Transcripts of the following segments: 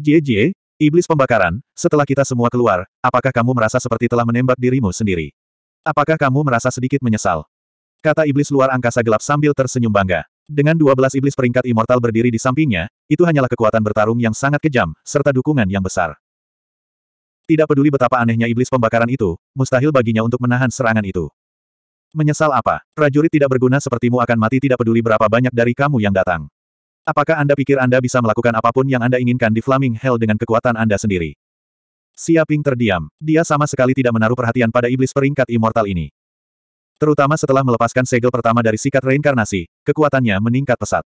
Jie iblis pembakaran, setelah kita semua keluar, apakah kamu merasa seperti telah menembak dirimu sendiri? Apakah kamu merasa sedikit menyesal? Kata iblis luar angkasa gelap sambil tersenyum bangga. Dengan 12 iblis peringkat immortal berdiri di sampingnya, itu hanyalah kekuatan bertarung yang sangat kejam, serta dukungan yang besar. Tidak peduli betapa anehnya iblis pembakaran itu, mustahil baginya untuk menahan serangan itu. Menyesal apa? Prajurit tidak berguna sepertimu akan mati tidak peduli berapa banyak dari kamu yang datang. Apakah Anda pikir Anda bisa melakukan apapun yang Anda inginkan di Flaming Hell dengan kekuatan Anda sendiri? Siaping terdiam. Dia sama sekali tidak menaruh perhatian pada iblis peringkat immortal ini. Terutama setelah melepaskan segel pertama dari sikat reinkarnasi, kekuatannya meningkat pesat.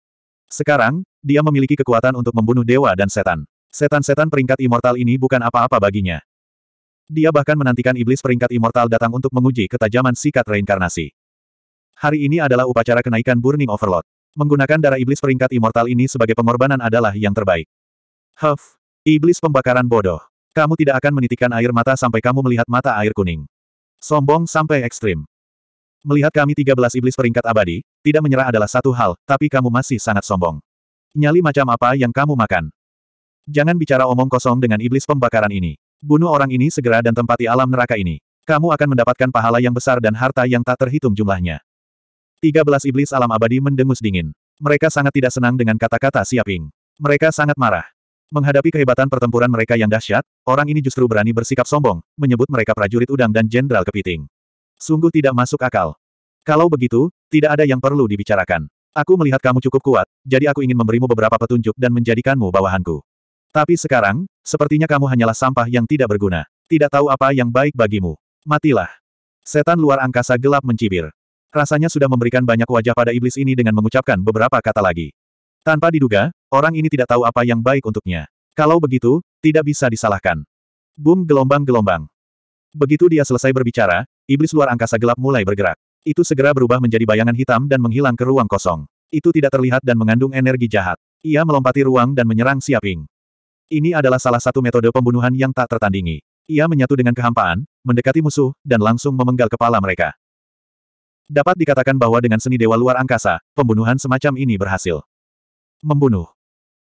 Sekarang, dia memiliki kekuatan untuk membunuh dewa dan setan. Setan-setan peringkat immortal ini bukan apa-apa baginya. Dia bahkan menantikan iblis peringkat immortal datang untuk menguji ketajaman sikat reinkarnasi. Hari ini adalah upacara kenaikan Burning Overlord. Menggunakan darah iblis peringkat immortal ini sebagai pengorbanan adalah yang terbaik. Huff, iblis pembakaran bodoh. Kamu tidak akan menitikkan air mata sampai kamu melihat mata air kuning. Sombong sampai ekstrim. Melihat kami 13 iblis peringkat abadi, tidak menyerah adalah satu hal, tapi kamu masih sangat sombong. Nyali macam apa yang kamu makan? Jangan bicara omong kosong dengan iblis pembakaran ini. Bunuh orang ini segera dan tempati alam neraka ini. Kamu akan mendapatkan pahala yang besar dan harta yang tak terhitung jumlahnya. 13 iblis alam abadi mendengus dingin. Mereka sangat tidak senang dengan kata-kata Siaping. Mereka sangat marah. Menghadapi kehebatan pertempuran mereka yang dahsyat, orang ini justru berani bersikap sombong, menyebut mereka prajurit udang dan jenderal kepiting. Sungguh tidak masuk akal. Kalau begitu, tidak ada yang perlu dibicarakan. Aku melihat kamu cukup kuat, jadi aku ingin memberimu beberapa petunjuk dan menjadikanmu bawahanku. Tapi sekarang, sepertinya kamu hanyalah sampah yang tidak berguna. Tidak tahu apa yang baik bagimu. Matilah. Setan luar angkasa gelap mencibir. Rasanya sudah memberikan banyak wajah pada iblis ini dengan mengucapkan beberapa kata lagi. Tanpa diduga, orang ini tidak tahu apa yang baik untuknya. Kalau begitu, tidak bisa disalahkan. Boom gelombang-gelombang. Begitu dia selesai berbicara, iblis luar angkasa gelap mulai bergerak. Itu segera berubah menjadi bayangan hitam dan menghilang ke ruang kosong. Itu tidak terlihat dan mengandung energi jahat. Ia melompati ruang dan menyerang Siaping. Ini adalah salah satu metode pembunuhan yang tak tertandingi. Ia menyatu dengan kehampaan, mendekati musuh, dan langsung memenggal kepala mereka. Dapat dikatakan bahwa dengan seni dewa luar angkasa, pembunuhan semacam ini berhasil. Membunuh.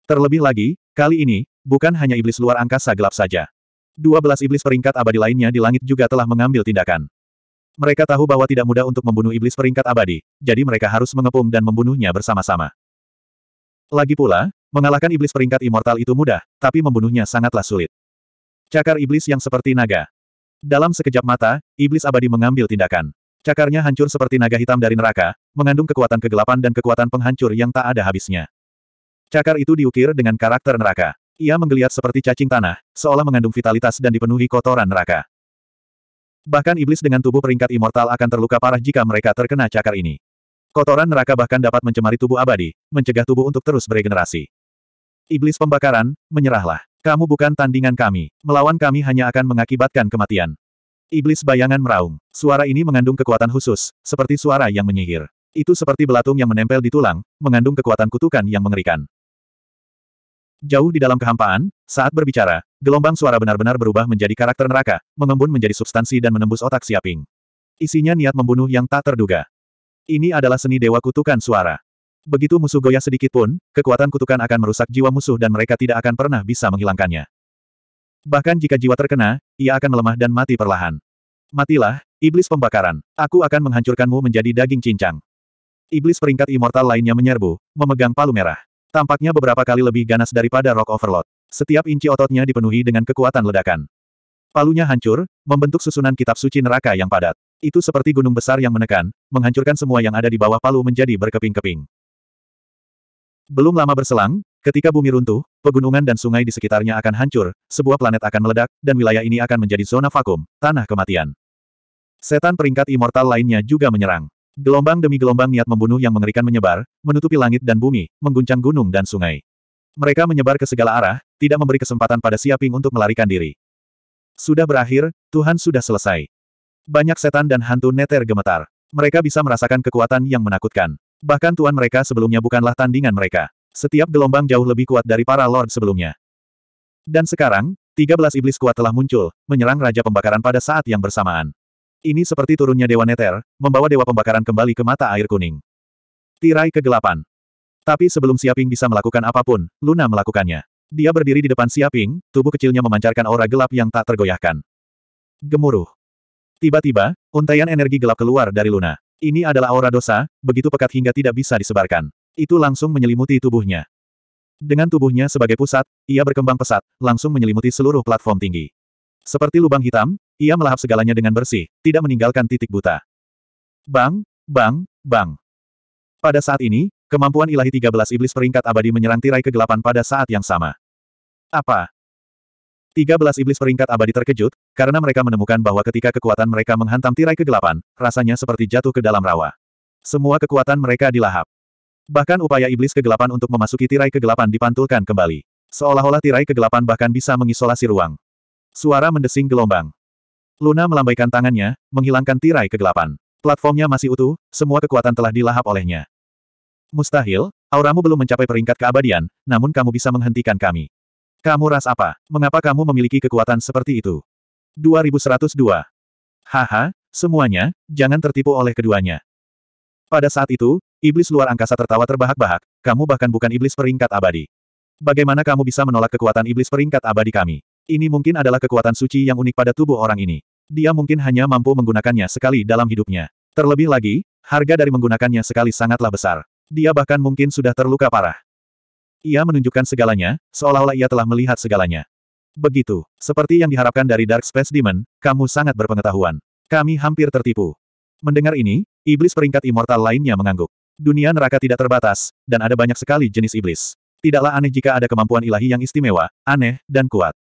Terlebih lagi, kali ini, bukan hanya iblis luar angkasa gelap saja. Dua belas iblis peringkat abadi lainnya di langit juga telah mengambil tindakan. Mereka tahu bahwa tidak mudah untuk membunuh iblis peringkat abadi, jadi mereka harus mengepung dan membunuhnya bersama-sama. Lagi pula, mengalahkan iblis peringkat immortal itu mudah, tapi membunuhnya sangatlah sulit. Cakar iblis yang seperti naga. Dalam sekejap mata, iblis abadi mengambil tindakan. Cakarnya hancur seperti naga hitam dari neraka, mengandung kekuatan kegelapan dan kekuatan penghancur yang tak ada habisnya. Cakar itu diukir dengan karakter neraka. Ia menggeliat seperti cacing tanah, seolah mengandung vitalitas dan dipenuhi kotoran neraka. Bahkan iblis dengan tubuh peringkat immortal akan terluka parah jika mereka terkena cakar ini. Kotoran neraka bahkan dapat mencemari tubuh abadi, mencegah tubuh untuk terus beregenerasi. Iblis pembakaran, menyerahlah. Kamu bukan tandingan kami. Melawan kami hanya akan mengakibatkan kematian. Iblis bayangan meraung. Suara ini mengandung kekuatan khusus, seperti suara yang menyihir. Itu seperti belatung yang menempel di tulang, mengandung kekuatan kutukan yang mengerikan. Jauh di dalam kehampaan, saat berbicara, gelombang suara benar-benar berubah menjadi karakter neraka, mengembun menjadi substansi dan menembus otak siaping. Isinya niat membunuh yang tak terduga. Ini adalah seni dewa kutukan suara. Begitu musuh goyah sedikit pun, kekuatan kutukan akan merusak jiwa musuh dan mereka tidak akan pernah bisa menghilangkannya. Bahkan jika jiwa terkena, ia akan melemah dan mati perlahan. Matilah, iblis pembakaran. Aku akan menghancurkanmu menjadi daging cincang. Iblis peringkat immortal lainnya menyerbu, memegang palu merah. Tampaknya beberapa kali lebih ganas daripada Rock Overload. Setiap inci ototnya dipenuhi dengan kekuatan ledakan. Palunya hancur, membentuk susunan kitab suci neraka yang padat. Itu seperti gunung besar yang menekan, menghancurkan semua yang ada di bawah palu menjadi berkeping-keping. Belum lama berselang, ketika bumi runtuh, pegunungan dan sungai di sekitarnya akan hancur, sebuah planet akan meledak, dan wilayah ini akan menjadi zona vakum, tanah kematian. Setan peringkat immortal lainnya juga menyerang. Gelombang demi gelombang niat membunuh yang mengerikan menyebar, menutupi langit dan bumi, mengguncang gunung dan sungai. Mereka menyebar ke segala arah, tidak memberi kesempatan pada Siaping untuk melarikan diri. Sudah berakhir, Tuhan sudah selesai. Banyak setan dan hantu neter gemetar. Mereka bisa merasakan kekuatan yang menakutkan. Bahkan tuan mereka sebelumnya bukanlah tandingan mereka. Setiap gelombang jauh lebih kuat dari para lord sebelumnya. Dan sekarang, 13 iblis kuat telah muncul, menyerang Raja Pembakaran pada saat yang bersamaan. Ini seperti turunnya Dewa Neter, membawa Dewa Pembakaran kembali ke mata air kuning. Tirai kegelapan. Tapi sebelum Siaping bisa melakukan apapun, Luna melakukannya. Dia berdiri di depan Siaping, tubuh kecilnya memancarkan aura gelap yang tak tergoyahkan. Gemuruh. Tiba-tiba, untaian energi gelap keluar dari Luna. Ini adalah aura dosa, begitu pekat hingga tidak bisa disebarkan itu langsung menyelimuti tubuhnya. Dengan tubuhnya sebagai pusat, ia berkembang pesat, langsung menyelimuti seluruh platform tinggi. Seperti lubang hitam, ia melahap segalanya dengan bersih, tidak meninggalkan titik buta. Bang, bang, bang. Pada saat ini, kemampuan ilahi 13 iblis peringkat abadi menyerang tirai kegelapan pada saat yang sama. Apa? 13 iblis peringkat abadi terkejut, karena mereka menemukan bahwa ketika kekuatan mereka menghantam tirai kegelapan, rasanya seperti jatuh ke dalam rawa. Semua kekuatan mereka dilahap. Bahkan upaya iblis kegelapan untuk memasuki tirai kegelapan dipantulkan kembali. Seolah-olah tirai kegelapan bahkan bisa mengisolasi ruang. Suara mendesing gelombang. Luna melambaikan tangannya, menghilangkan tirai kegelapan. Platformnya masih utuh, semua kekuatan telah dilahap olehnya. Mustahil, auramu belum mencapai peringkat keabadian, namun kamu bisa menghentikan kami. Kamu ras apa? Mengapa kamu memiliki kekuatan seperti itu? 2102. Haha, semuanya, jangan tertipu oleh keduanya. Pada saat itu, iblis luar angkasa tertawa terbahak-bahak, kamu bahkan bukan iblis peringkat abadi. Bagaimana kamu bisa menolak kekuatan iblis peringkat abadi kami? Ini mungkin adalah kekuatan suci yang unik pada tubuh orang ini. Dia mungkin hanya mampu menggunakannya sekali dalam hidupnya. Terlebih lagi, harga dari menggunakannya sekali sangatlah besar. Dia bahkan mungkin sudah terluka parah. Ia menunjukkan segalanya, seolah-olah ia telah melihat segalanya. Begitu, seperti yang diharapkan dari Dark Space Demon, kamu sangat berpengetahuan. Kami hampir tertipu. Mendengar ini, iblis peringkat immortal lainnya mengangguk. Dunia neraka tidak terbatas, dan ada banyak sekali jenis iblis. Tidaklah aneh jika ada kemampuan ilahi yang istimewa, aneh, dan kuat.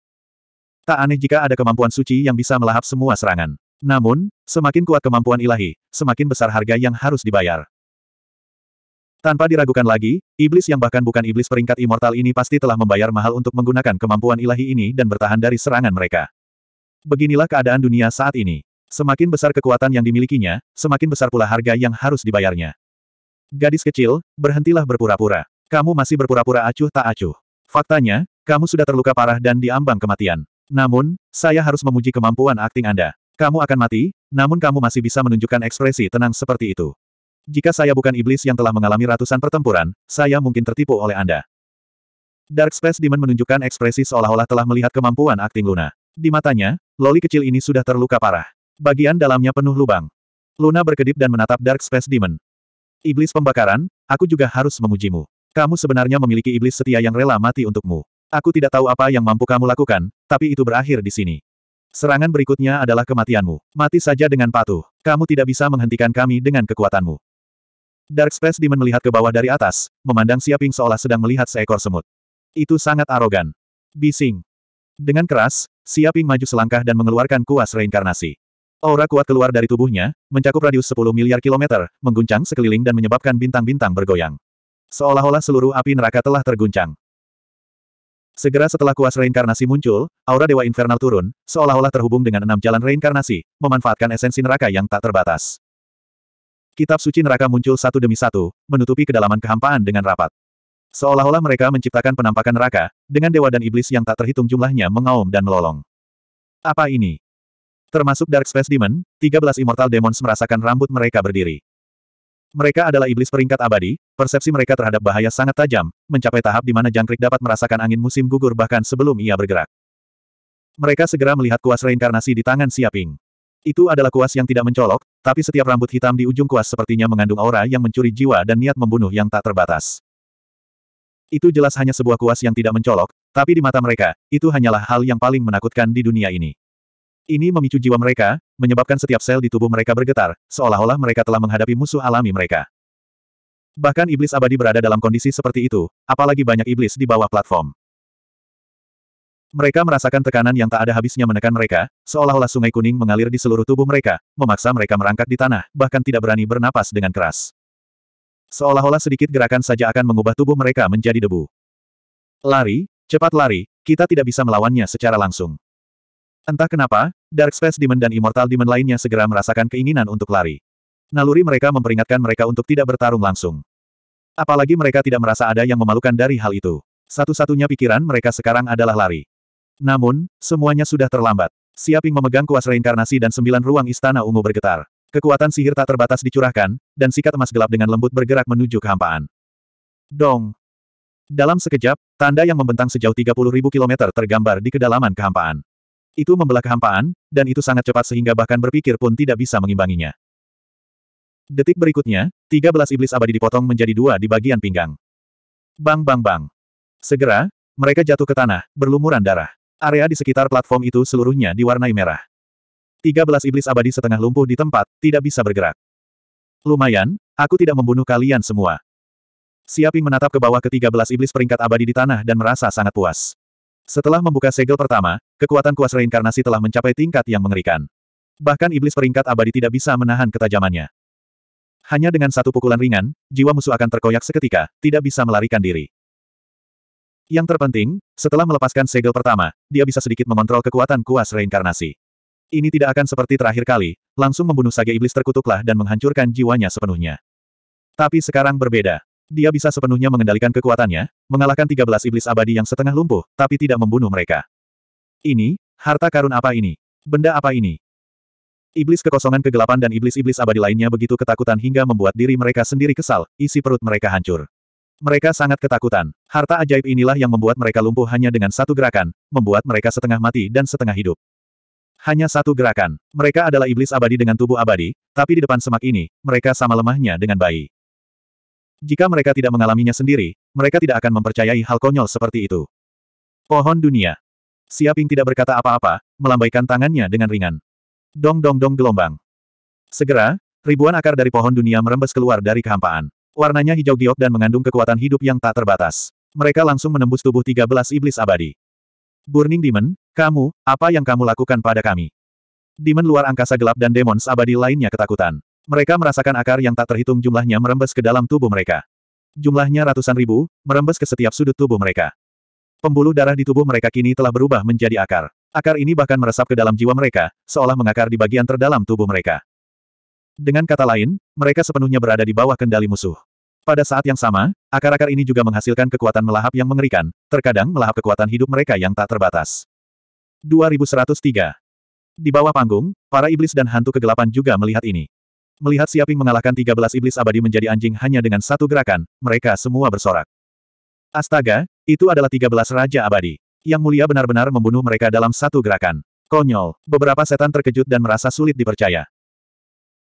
Tak aneh jika ada kemampuan suci yang bisa melahap semua serangan. Namun, semakin kuat kemampuan ilahi, semakin besar harga yang harus dibayar. Tanpa diragukan lagi, iblis yang bahkan bukan iblis peringkat immortal ini pasti telah membayar mahal untuk menggunakan kemampuan ilahi ini dan bertahan dari serangan mereka. Beginilah keadaan dunia saat ini. Semakin besar kekuatan yang dimilikinya, semakin besar pula harga yang harus dibayarnya. Gadis kecil, berhentilah berpura-pura. Kamu masih berpura-pura acuh tak acuh. Faktanya, kamu sudah terluka parah dan diambang kematian. Namun, saya harus memuji kemampuan akting Anda. Kamu akan mati, namun kamu masih bisa menunjukkan ekspresi tenang seperti itu. Jika saya bukan iblis yang telah mengalami ratusan pertempuran, saya mungkin tertipu oleh Anda. Dark Space Demon menunjukkan ekspresi seolah-olah telah melihat kemampuan akting Luna. Di matanya, loli kecil ini sudah terluka parah. Bagian dalamnya penuh lubang. Luna berkedip dan menatap Dark Space Demon. Iblis pembakaran, aku juga harus memujimu. Kamu sebenarnya memiliki iblis setia yang rela mati untukmu. Aku tidak tahu apa yang mampu kamu lakukan, tapi itu berakhir di sini. Serangan berikutnya adalah kematianmu. Mati saja dengan patuh. Kamu tidak bisa menghentikan kami dengan kekuatanmu. Dark Space Demon melihat ke bawah dari atas, memandang Siaping seolah sedang melihat seekor semut. Itu sangat arogan. Bising. Dengan keras, Siaping maju selangkah dan mengeluarkan kuas reinkarnasi. Aura kuat keluar dari tubuhnya, mencakup radius 10 miliar kilometer, mengguncang sekeliling dan menyebabkan bintang-bintang bergoyang. Seolah-olah seluruh api neraka telah terguncang. Segera setelah kuas reinkarnasi muncul, aura Dewa Infernal turun, seolah-olah terhubung dengan enam jalan reinkarnasi, memanfaatkan esensi neraka yang tak terbatas. Kitab suci neraka muncul satu demi satu, menutupi kedalaman kehampaan dengan rapat. Seolah-olah mereka menciptakan penampakan neraka, dengan dewa dan iblis yang tak terhitung jumlahnya mengaum dan melolong. Apa ini? Termasuk Dark Space Demon, 13 Immortal Demons merasakan rambut mereka berdiri. Mereka adalah iblis peringkat abadi, persepsi mereka terhadap bahaya sangat tajam, mencapai tahap di mana jangkrik dapat merasakan angin musim gugur bahkan sebelum ia bergerak. Mereka segera melihat kuas reinkarnasi di tangan Siaping. Itu adalah kuas yang tidak mencolok, tapi setiap rambut hitam di ujung kuas sepertinya mengandung aura yang mencuri jiwa dan niat membunuh yang tak terbatas. Itu jelas hanya sebuah kuas yang tidak mencolok, tapi di mata mereka, itu hanyalah hal yang paling menakutkan di dunia ini. Ini memicu jiwa mereka, menyebabkan setiap sel di tubuh mereka bergetar, seolah-olah mereka telah menghadapi musuh alami mereka. Bahkan iblis abadi berada dalam kondisi seperti itu, apalagi banyak iblis di bawah platform. Mereka merasakan tekanan yang tak ada habisnya menekan mereka, seolah-olah sungai kuning mengalir di seluruh tubuh mereka, memaksa mereka merangkak di tanah, bahkan tidak berani bernapas dengan keras. Seolah-olah sedikit gerakan saja akan mengubah tubuh mereka menjadi debu. Lari, cepat lari, kita tidak bisa melawannya secara langsung. Entah kenapa, Dark Space Demon dan Immortal Demon lainnya segera merasakan keinginan untuk lari. Naluri mereka memperingatkan mereka untuk tidak bertarung langsung. Apalagi mereka tidak merasa ada yang memalukan dari hal itu. Satu-satunya pikiran mereka sekarang adalah lari. Namun, semuanya sudah terlambat. Siaping memegang kuas reinkarnasi dan sembilan ruang istana ungu bergetar. Kekuatan sihir tak terbatas dicurahkan, dan sikat emas gelap dengan lembut bergerak menuju kehampaan. Dong! Dalam sekejap, tanda yang membentang sejauh 30.000 km tergambar di kedalaman kehampaan. Itu membelah kehampaan, dan itu sangat cepat sehingga bahkan berpikir pun tidak bisa mengimbanginya. Detik berikutnya, 13 iblis abadi dipotong menjadi dua di bagian pinggang. Bang bang bang. Segera, mereka jatuh ke tanah, berlumuran darah. Area di sekitar platform itu seluruhnya diwarnai merah. 13 iblis abadi setengah lumpuh di tempat, tidak bisa bergerak. Lumayan, aku tidak membunuh kalian semua. Siaping menatap ke bawah ke-13 iblis peringkat abadi di tanah dan merasa sangat puas. Setelah membuka segel pertama, kekuatan kuas reinkarnasi telah mencapai tingkat yang mengerikan. Bahkan iblis peringkat abadi tidak bisa menahan ketajamannya. Hanya dengan satu pukulan ringan, jiwa musuh akan terkoyak seketika, tidak bisa melarikan diri. Yang terpenting, setelah melepaskan segel pertama, dia bisa sedikit mengontrol kekuatan kuas reinkarnasi. Ini tidak akan seperti terakhir kali, langsung membunuh sage iblis terkutuklah dan menghancurkan jiwanya sepenuhnya. Tapi sekarang berbeda. Dia bisa sepenuhnya mengendalikan kekuatannya, mengalahkan 13 iblis abadi yang setengah lumpuh, tapi tidak membunuh mereka. Ini, harta karun apa ini? Benda apa ini? Iblis kekosongan kegelapan dan iblis-iblis abadi lainnya begitu ketakutan hingga membuat diri mereka sendiri kesal, isi perut mereka hancur. Mereka sangat ketakutan. Harta ajaib inilah yang membuat mereka lumpuh hanya dengan satu gerakan, membuat mereka setengah mati dan setengah hidup. Hanya satu gerakan. Mereka adalah iblis abadi dengan tubuh abadi, tapi di depan semak ini, mereka sama lemahnya dengan bayi. Jika mereka tidak mengalaminya sendiri, mereka tidak akan mempercayai hal konyol seperti itu. Pohon dunia. Siaping tidak berkata apa-apa, melambaikan tangannya dengan ringan. Dong dong dong gelombang. Segera, ribuan akar dari pohon dunia merembes keluar dari kehampaan. Warnanya hijau giok dan mengandung kekuatan hidup yang tak terbatas. Mereka langsung menembus tubuh 13 iblis abadi. Burning Demon, kamu, apa yang kamu lakukan pada kami? Demon luar angkasa gelap dan demons abadi lainnya ketakutan. Mereka merasakan akar yang tak terhitung jumlahnya merembes ke dalam tubuh mereka. Jumlahnya ratusan ribu, merembes ke setiap sudut tubuh mereka. Pembuluh darah di tubuh mereka kini telah berubah menjadi akar. Akar ini bahkan meresap ke dalam jiwa mereka, seolah mengakar di bagian terdalam tubuh mereka. Dengan kata lain, mereka sepenuhnya berada di bawah kendali musuh. Pada saat yang sama, akar-akar ini juga menghasilkan kekuatan melahap yang mengerikan, terkadang melahap kekuatan hidup mereka yang tak terbatas. 2103 Di bawah panggung, para iblis dan hantu kegelapan juga melihat ini. Melihat Siaping mengalahkan 13 iblis abadi menjadi anjing hanya dengan satu gerakan, mereka semua bersorak. Astaga, itu adalah 13 raja abadi. Yang mulia benar-benar membunuh mereka dalam satu gerakan. Konyol, beberapa setan terkejut dan merasa sulit dipercaya.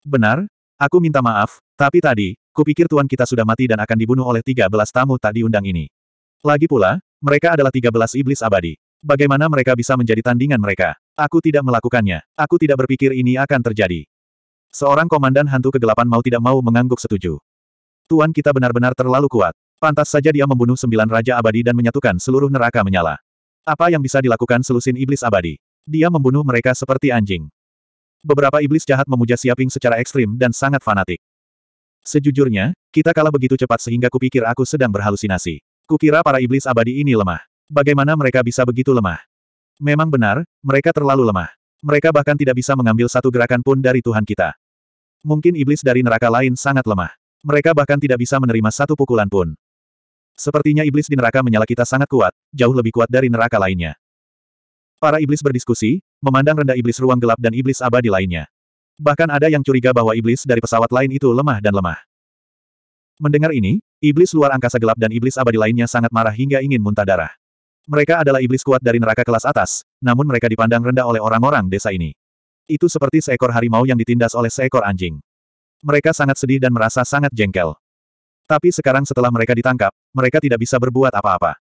Benar, aku minta maaf, tapi tadi, kupikir tuan kita sudah mati dan akan dibunuh oleh 13 tamu tak diundang ini. Lagi pula, mereka adalah 13 iblis abadi. Bagaimana mereka bisa menjadi tandingan mereka? Aku tidak melakukannya. Aku tidak berpikir ini akan terjadi. Seorang komandan hantu kegelapan mau tidak mau mengangguk setuju. Tuan kita benar-benar terlalu kuat. Pantas saja dia membunuh sembilan raja abadi dan menyatukan seluruh neraka menyala. Apa yang bisa dilakukan selusin iblis abadi? Dia membunuh mereka seperti anjing. Beberapa iblis jahat memuja Siaping secara ekstrim dan sangat fanatik. Sejujurnya, kita kalah begitu cepat sehingga kupikir aku sedang berhalusinasi. Kukira para iblis abadi ini lemah. Bagaimana mereka bisa begitu lemah? Memang benar, mereka terlalu lemah. Mereka bahkan tidak bisa mengambil satu gerakan pun dari Tuhan kita. Mungkin iblis dari neraka lain sangat lemah. Mereka bahkan tidak bisa menerima satu pukulan pun. Sepertinya iblis di neraka menyala kita sangat kuat, jauh lebih kuat dari neraka lainnya. Para iblis berdiskusi, memandang rendah iblis ruang gelap dan iblis abadi lainnya. Bahkan ada yang curiga bahwa iblis dari pesawat lain itu lemah dan lemah. Mendengar ini, iblis luar angkasa gelap dan iblis abadi lainnya sangat marah hingga ingin muntah darah. Mereka adalah iblis kuat dari neraka kelas atas, namun mereka dipandang rendah oleh orang-orang desa ini. Itu seperti seekor harimau yang ditindas oleh seekor anjing. Mereka sangat sedih dan merasa sangat jengkel. Tapi sekarang setelah mereka ditangkap, mereka tidak bisa berbuat apa-apa.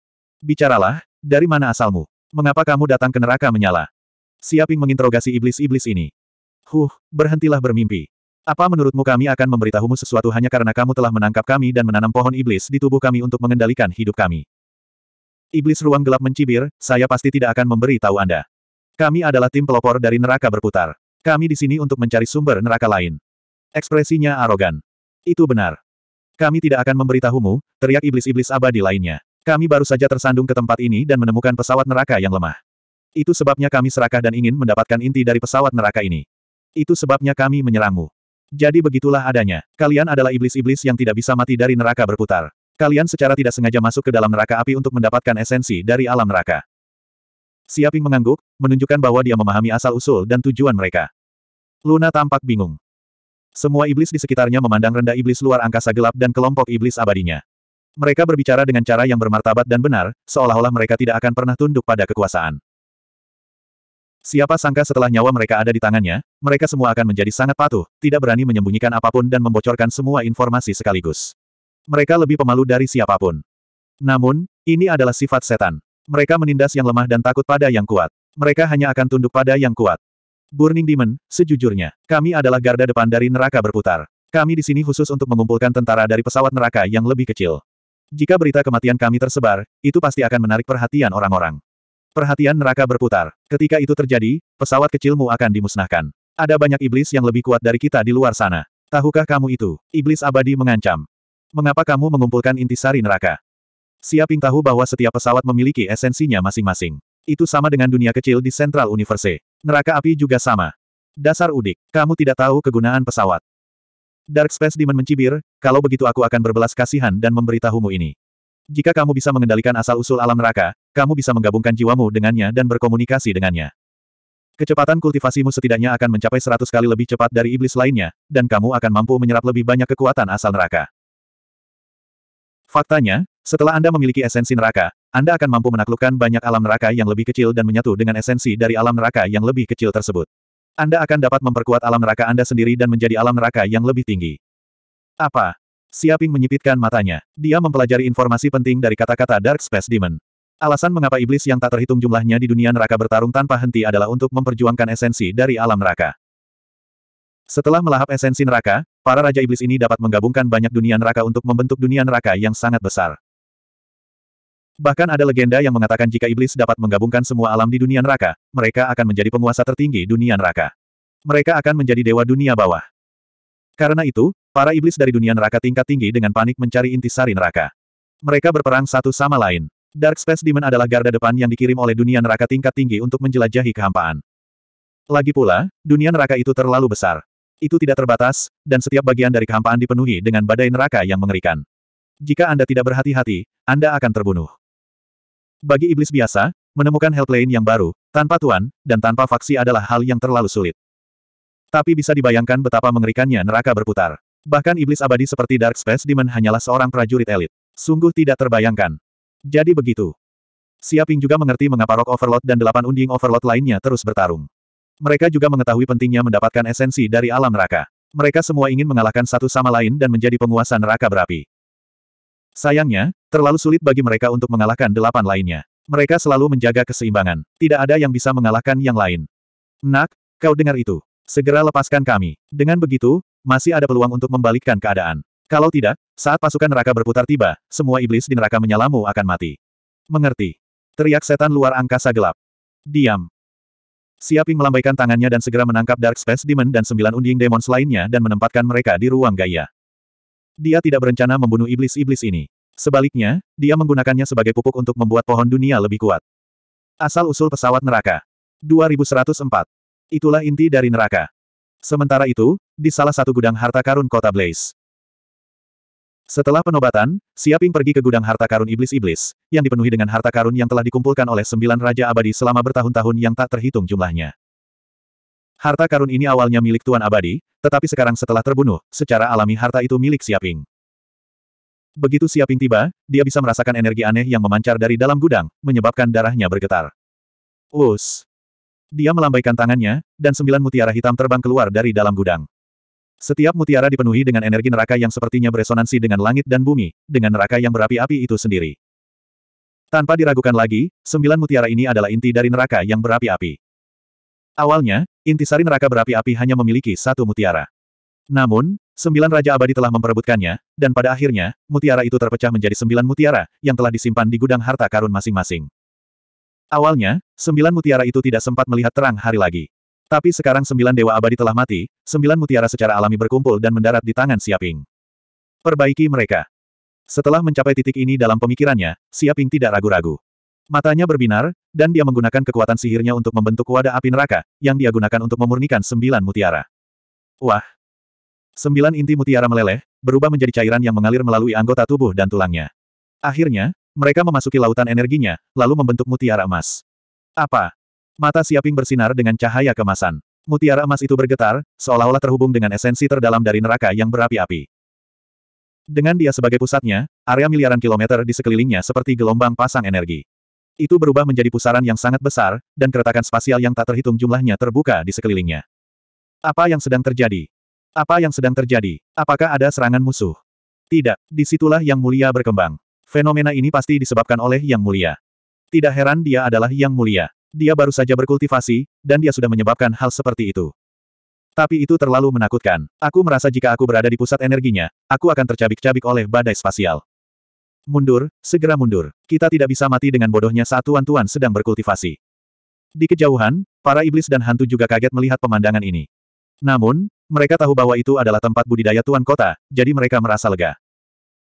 Bicaralah, dari mana asalmu? Mengapa kamu datang ke neraka menyala? Siaping menginterogasi iblis-iblis ini. Huh, berhentilah bermimpi. Apa menurutmu kami akan memberitahumu sesuatu hanya karena kamu telah menangkap kami dan menanam pohon iblis di tubuh kami untuk mengendalikan hidup kami? Iblis ruang gelap mencibir, saya pasti tidak akan memberi tahu Anda. Kami adalah tim pelopor dari neraka berputar. Kami di sini untuk mencari sumber neraka lain. Ekspresinya arogan. Itu benar. Kami tidak akan memberitahumu, teriak iblis-iblis abadi lainnya. Kami baru saja tersandung ke tempat ini dan menemukan pesawat neraka yang lemah. Itu sebabnya kami serakah dan ingin mendapatkan inti dari pesawat neraka ini. Itu sebabnya kami menyerangmu. Jadi begitulah adanya. Kalian adalah iblis-iblis yang tidak bisa mati dari neraka berputar. Kalian secara tidak sengaja masuk ke dalam neraka api untuk mendapatkan esensi dari alam neraka. Siaping mengangguk, menunjukkan bahwa dia memahami asal-usul dan tujuan mereka. Luna tampak bingung. Semua iblis di sekitarnya memandang rendah iblis luar angkasa gelap dan kelompok iblis abadinya. Mereka berbicara dengan cara yang bermartabat dan benar, seolah-olah mereka tidak akan pernah tunduk pada kekuasaan. Siapa sangka setelah nyawa mereka ada di tangannya, mereka semua akan menjadi sangat patuh, tidak berani menyembunyikan apapun dan membocorkan semua informasi sekaligus. Mereka lebih pemalu dari siapapun. Namun, ini adalah sifat setan. Mereka menindas yang lemah dan takut pada yang kuat. Mereka hanya akan tunduk pada yang kuat. Burning Demon, sejujurnya, kami adalah garda depan dari neraka berputar. Kami di sini khusus untuk mengumpulkan tentara dari pesawat neraka yang lebih kecil. Jika berita kematian kami tersebar, itu pasti akan menarik perhatian orang-orang. Perhatian neraka berputar. Ketika itu terjadi, pesawat kecilmu akan dimusnahkan. Ada banyak iblis yang lebih kuat dari kita di luar sana. Tahukah kamu itu? Iblis abadi mengancam. Mengapa kamu mengumpulkan intisari neraka? Siaping tahu bahwa setiap pesawat memiliki esensinya masing-masing. Itu sama dengan dunia kecil di Central Universe. Neraka api juga sama. Dasar udik, kamu tidak tahu kegunaan pesawat. Dark Space Demon mencibir, kalau begitu aku akan berbelas kasihan dan memberitahumu ini. Jika kamu bisa mengendalikan asal-usul alam neraka, kamu bisa menggabungkan jiwamu dengannya dan berkomunikasi dengannya. Kecepatan kultivasimu setidaknya akan mencapai seratus kali lebih cepat dari iblis lainnya, dan kamu akan mampu menyerap lebih banyak kekuatan asal neraka. Faktanya, setelah Anda memiliki esensi neraka, Anda akan mampu menaklukkan banyak alam neraka yang lebih kecil dan menyatu dengan esensi dari alam neraka yang lebih kecil tersebut. Anda akan dapat memperkuat alam neraka Anda sendiri dan menjadi alam neraka yang lebih tinggi. Apa? Siaping menyipitkan matanya. Dia mempelajari informasi penting dari kata-kata Dark Space Demon. Alasan mengapa iblis yang tak terhitung jumlahnya di dunia neraka bertarung tanpa henti adalah untuk memperjuangkan esensi dari alam neraka. Setelah melahap esensi neraka, Para Raja Iblis ini dapat menggabungkan banyak dunia neraka untuk membentuk dunia neraka yang sangat besar. Bahkan ada legenda yang mengatakan jika iblis dapat menggabungkan semua alam di dunia neraka, mereka akan menjadi penguasa tertinggi dunia neraka. Mereka akan menjadi dewa dunia bawah. Karena itu, para iblis dari dunia neraka tingkat tinggi dengan panik mencari intisari neraka. Mereka berperang satu sama lain. Dark Space Demon adalah garda depan yang dikirim oleh dunia neraka tingkat tinggi untuk menjelajahi kehampaan. Lagi pula, dunia neraka itu terlalu besar. Itu tidak terbatas, dan setiap bagian dari kehampaan dipenuhi dengan badai neraka yang mengerikan. Jika Anda tidak berhati-hati, Anda akan terbunuh. Bagi iblis biasa, menemukan helpline yang baru, tanpa tuan, dan tanpa faksi adalah hal yang terlalu sulit. Tapi bisa dibayangkan betapa mengerikannya neraka berputar. Bahkan iblis abadi seperti Dark Space Demon hanyalah seorang prajurit elit. Sungguh tidak terbayangkan. Jadi begitu. Siaping juga mengerti mengapa Rock Overlord dan delapan unding Overlord lainnya terus bertarung. Mereka juga mengetahui pentingnya mendapatkan esensi dari alam neraka. Mereka semua ingin mengalahkan satu sama lain dan menjadi penguasa neraka berapi. Sayangnya, terlalu sulit bagi mereka untuk mengalahkan delapan lainnya. Mereka selalu menjaga keseimbangan. Tidak ada yang bisa mengalahkan yang lain. Nak, kau dengar itu. Segera lepaskan kami. Dengan begitu, masih ada peluang untuk membalikkan keadaan. Kalau tidak, saat pasukan neraka berputar tiba, semua iblis di neraka menyalamu akan mati. Mengerti. Teriak setan luar angkasa gelap. Diam. Siaping melambaikan tangannya dan segera menangkap Dark Space Demon dan sembilan unding demons lainnya dan menempatkan mereka di ruang gaya. Dia tidak berencana membunuh iblis-iblis ini. Sebaliknya, dia menggunakannya sebagai pupuk untuk membuat pohon dunia lebih kuat. Asal-usul pesawat neraka. 2104. Itulah inti dari neraka. Sementara itu, di salah satu gudang harta karun kota Blaze. Setelah penobatan, Siaping pergi ke gudang harta karun iblis-iblis, yang dipenuhi dengan harta karun yang telah dikumpulkan oleh sembilan raja abadi selama bertahun-tahun yang tak terhitung jumlahnya. Harta karun ini awalnya milik Tuan Abadi, tetapi sekarang setelah terbunuh, secara alami harta itu milik Siaping. Begitu Siaping tiba, dia bisa merasakan energi aneh yang memancar dari dalam gudang, menyebabkan darahnya bergetar. Us! Dia melambaikan tangannya, dan sembilan mutiara hitam terbang keluar dari dalam gudang. Setiap mutiara dipenuhi dengan energi neraka yang sepertinya beresonansi dengan langit dan bumi, dengan neraka yang berapi-api itu sendiri. Tanpa diragukan lagi, sembilan mutiara ini adalah inti dari neraka yang berapi-api. Awalnya, inti intisari neraka berapi-api hanya memiliki satu mutiara. Namun, sembilan Raja Abadi telah memperebutkannya, dan pada akhirnya, mutiara itu terpecah menjadi sembilan mutiara, yang telah disimpan di gudang harta karun masing-masing. Awalnya, sembilan mutiara itu tidak sempat melihat terang hari lagi. Tapi sekarang sembilan dewa abadi telah mati, sembilan mutiara secara alami berkumpul dan mendarat di tangan Siaping. Perbaiki mereka. Setelah mencapai titik ini dalam pemikirannya, Siaping tidak ragu-ragu. Matanya berbinar, dan dia menggunakan kekuatan sihirnya untuk membentuk wadah api neraka, yang dia gunakan untuk memurnikan sembilan mutiara. Wah! Sembilan inti mutiara meleleh, berubah menjadi cairan yang mengalir melalui anggota tubuh dan tulangnya. Akhirnya, mereka memasuki lautan energinya, lalu membentuk mutiara emas. Apa? Mata Siaping bersinar dengan cahaya kemasan. Mutiara emas itu bergetar, seolah-olah terhubung dengan esensi terdalam dari neraka yang berapi-api. Dengan dia sebagai pusatnya, area miliaran kilometer di sekelilingnya seperti gelombang pasang energi. Itu berubah menjadi pusaran yang sangat besar, dan keretakan spasial yang tak terhitung jumlahnya terbuka di sekelilingnya. Apa yang sedang terjadi? Apa yang sedang terjadi? Apakah ada serangan musuh? Tidak, disitulah Yang Mulia berkembang. Fenomena ini pasti disebabkan oleh Yang Mulia. Tidak heran dia adalah Yang Mulia. Dia baru saja berkultivasi, dan dia sudah menyebabkan hal seperti itu. Tapi itu terlalu menakutkan. Aku merasa jika aku berada di pusat energinya, aku akan tercabik-cabik oleh badai spasial. Mundur, segera mundur. Kita tidak bisa mati dengan bodohnya satuan tuan sedang berkultivasi. Di kejauhan, para iblis dan hantu juga kaget melihat pemandangan ini. Namun, mereka tahu bahwa itu adalah tempat budidaya tuan kota, jadi mereka merasa lega.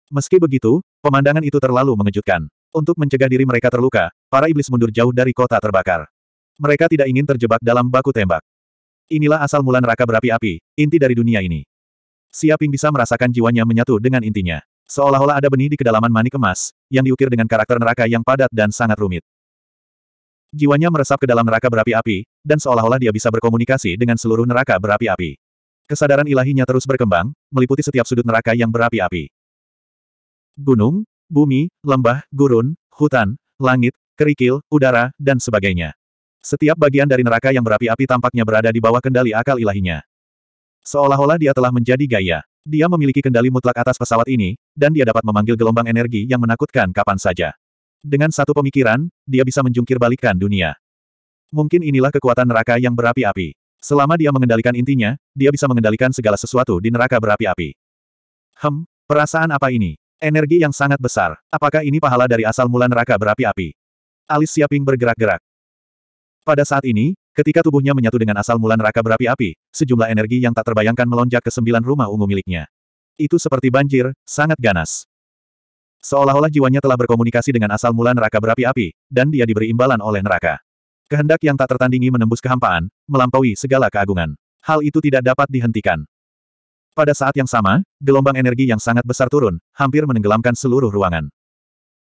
Meski begitu, pemandangan itu terlalu mengejutkan. Untuk mencegah diri mereka terluka, para iblis mundur jauh dari kota terbakar. Mereka tidak ingin terjebak dalam baku tembak. Inilah asal mula neraka berapi-api, inti dari dunia ini. Siaping bisa merasakan jiwanya menyatu dengan intinya. Seolah-olah ada benih di kedalaman manik emas, yang diukir dengan karakter neraka yang padat dan sangat rumit. Jiwanya meresap ke dalam neraka berapi-api, dan seolah-olah dia bisa berkomunikasi dengan seluruh neraka berapi-api. Kesadaran ilahinya terus berkembang, meliputi setiap sudut neraka yang berapi-api gunung, bumi, lembah, gurun, hutan, langit, kerikil, udara, dan sebagainya. Setiap bagian dari neraka yang berapi-api tampaknya berada di bawah kendali akal ilahinya. Seolah-olah dia telah menjadi gaya. Dia memiliki kendali mutlak atas pesawat ini, dan dia dapat memanggil gelombang energi yang menakutkan kapan saja. Dengan satu pemikiran, dia bisa menjungkir balikan dunia. Mungkin inilah kekuatan neraka yang berapi-api. Selama dia mengendalikan intinya, dia bisa mengendalikan segala sesuatu di neraka berapi-api. Hem, perasaan apa ini? Energi yang sangat besar. Apakah ini pahala dari asal mula neraka berapi-api? Alis Siaping bergerak-gerak. Pada saat ini, ketika tubuhnya menyatu dengan asal mula neraka berapi-api, sejumlah energi yang tak terbayangkan melonjak ke sembilan rumah ungu miliknya. Itu seperti banjir, sangat ganas. Seolah-olah jiwanya telah berkomunikasi dengan asal mula neraka berapi-api, dan dia diberi imbalan oleh neraka. Kehendak yang tak tertandingi menembus kehampaan, melampaui segala keagungan. Hal itu tidak dapat dihentikan. Pada saat yang sama, gelombang energi yang sangat besar turun, hampir menenggelamkan seluruh ruangan.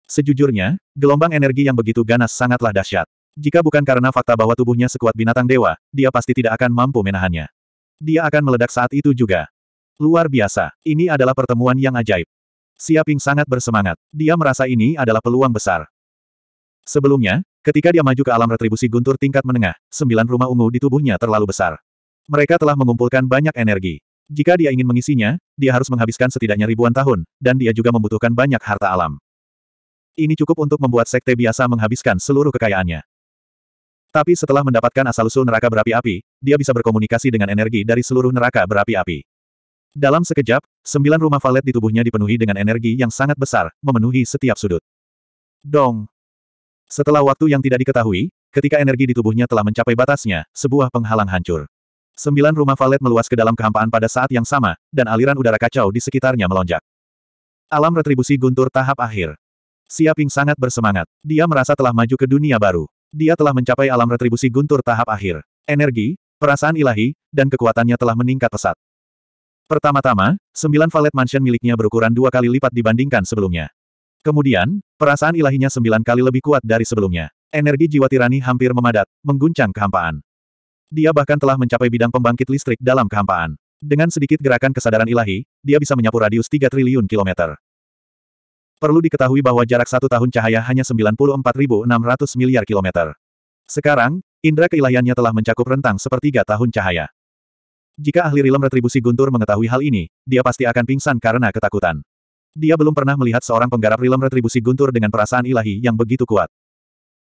Sejujurnya, gelombang energi yang begitu ganas sangatlah dahsyat. Jika bukan karena fakta bahwa tubuhnya sekuat binatang dewa, dia pasti tidak akan mampu menahannya. Dia akan meledak saat itu juga. Luar biasa, ini adalah pertemuan yang ajaib. Siaping sangat bersemangat. Dia merasa ini adalah peluang besar. Sebelumnya, ketika dia maju ke alam retribusi guntur tingkat menengah, sembilan rumah ungu di tubuhnya terlalu besar. Mereka telah mengumpulkan banyak energi. Jika dia ingin mengisinya, dia harus menghabiskan setidaknya ribuan tahun, dan dia juga membutuhkan banyak harta alam. Ini cukup untuk membuat sekte biasa menghabiskan seluruh kekayaannya. Tapi setelah mendapatkan asal-usul neraka berapi-api, dia bisa berkomunikasi dengan energi dari seluruh neraka berapi-api. Dalam sekejap, sembilan rumah valet di tubuhnya dipenuhi dengan energi yang sangat besar, memenuhi setiap sudut. Dong! Setelah waktu yang tidak diketahui, ketika energi di tubuhnya telah mencapai batasnya, sebuah penghalang hancur. Sembilan rumah valet meluas ke dalam kehampaan pada saat yang sama, dan aliran udara kacau di sekitarnya melonjak. Alam retribusi guntur tahap akhir. Siaping sangat bersemangat. Dia merasa telah maju ke dunia baru. Dia telah mencapai alam retribusi guntur tahap akhir. Energi, perasaan ilahi, dan kekuatannya telah meningkat pesat. Pertama-tama, sembilan valet mansion miliknya berukuran dua kali lipat dibandingkan sebelumnya. Kemudian, perasaan ilahinya sembilan kali lebih kuat dari sebelumnya. Energi jiwa tirani hampir memadat, mengguncang kehampaan. Dia bahkan telah mencapai bidang pembangkit listrik dalam kehampaan. Dengan sedikit gerakan kesadaran ilahi, dia bisa menyapu radius 3 triliun kilometer. Perlu diketahui bahwa jarak satu tahun cahaya hanya 94.600 miliar kilometer. Sekarang, indera keilahiannya telah mencakup rentang sepertiga tahun cahaya. Jika ahli rilem retribusi Guntur mengetahui hal ini, dia pasti akan pingsan karena ketakutan. Dia belum pernah melihat seorang penggarap rilem retribusi Guntur dengan perasaan ilahi yang begitu kuat.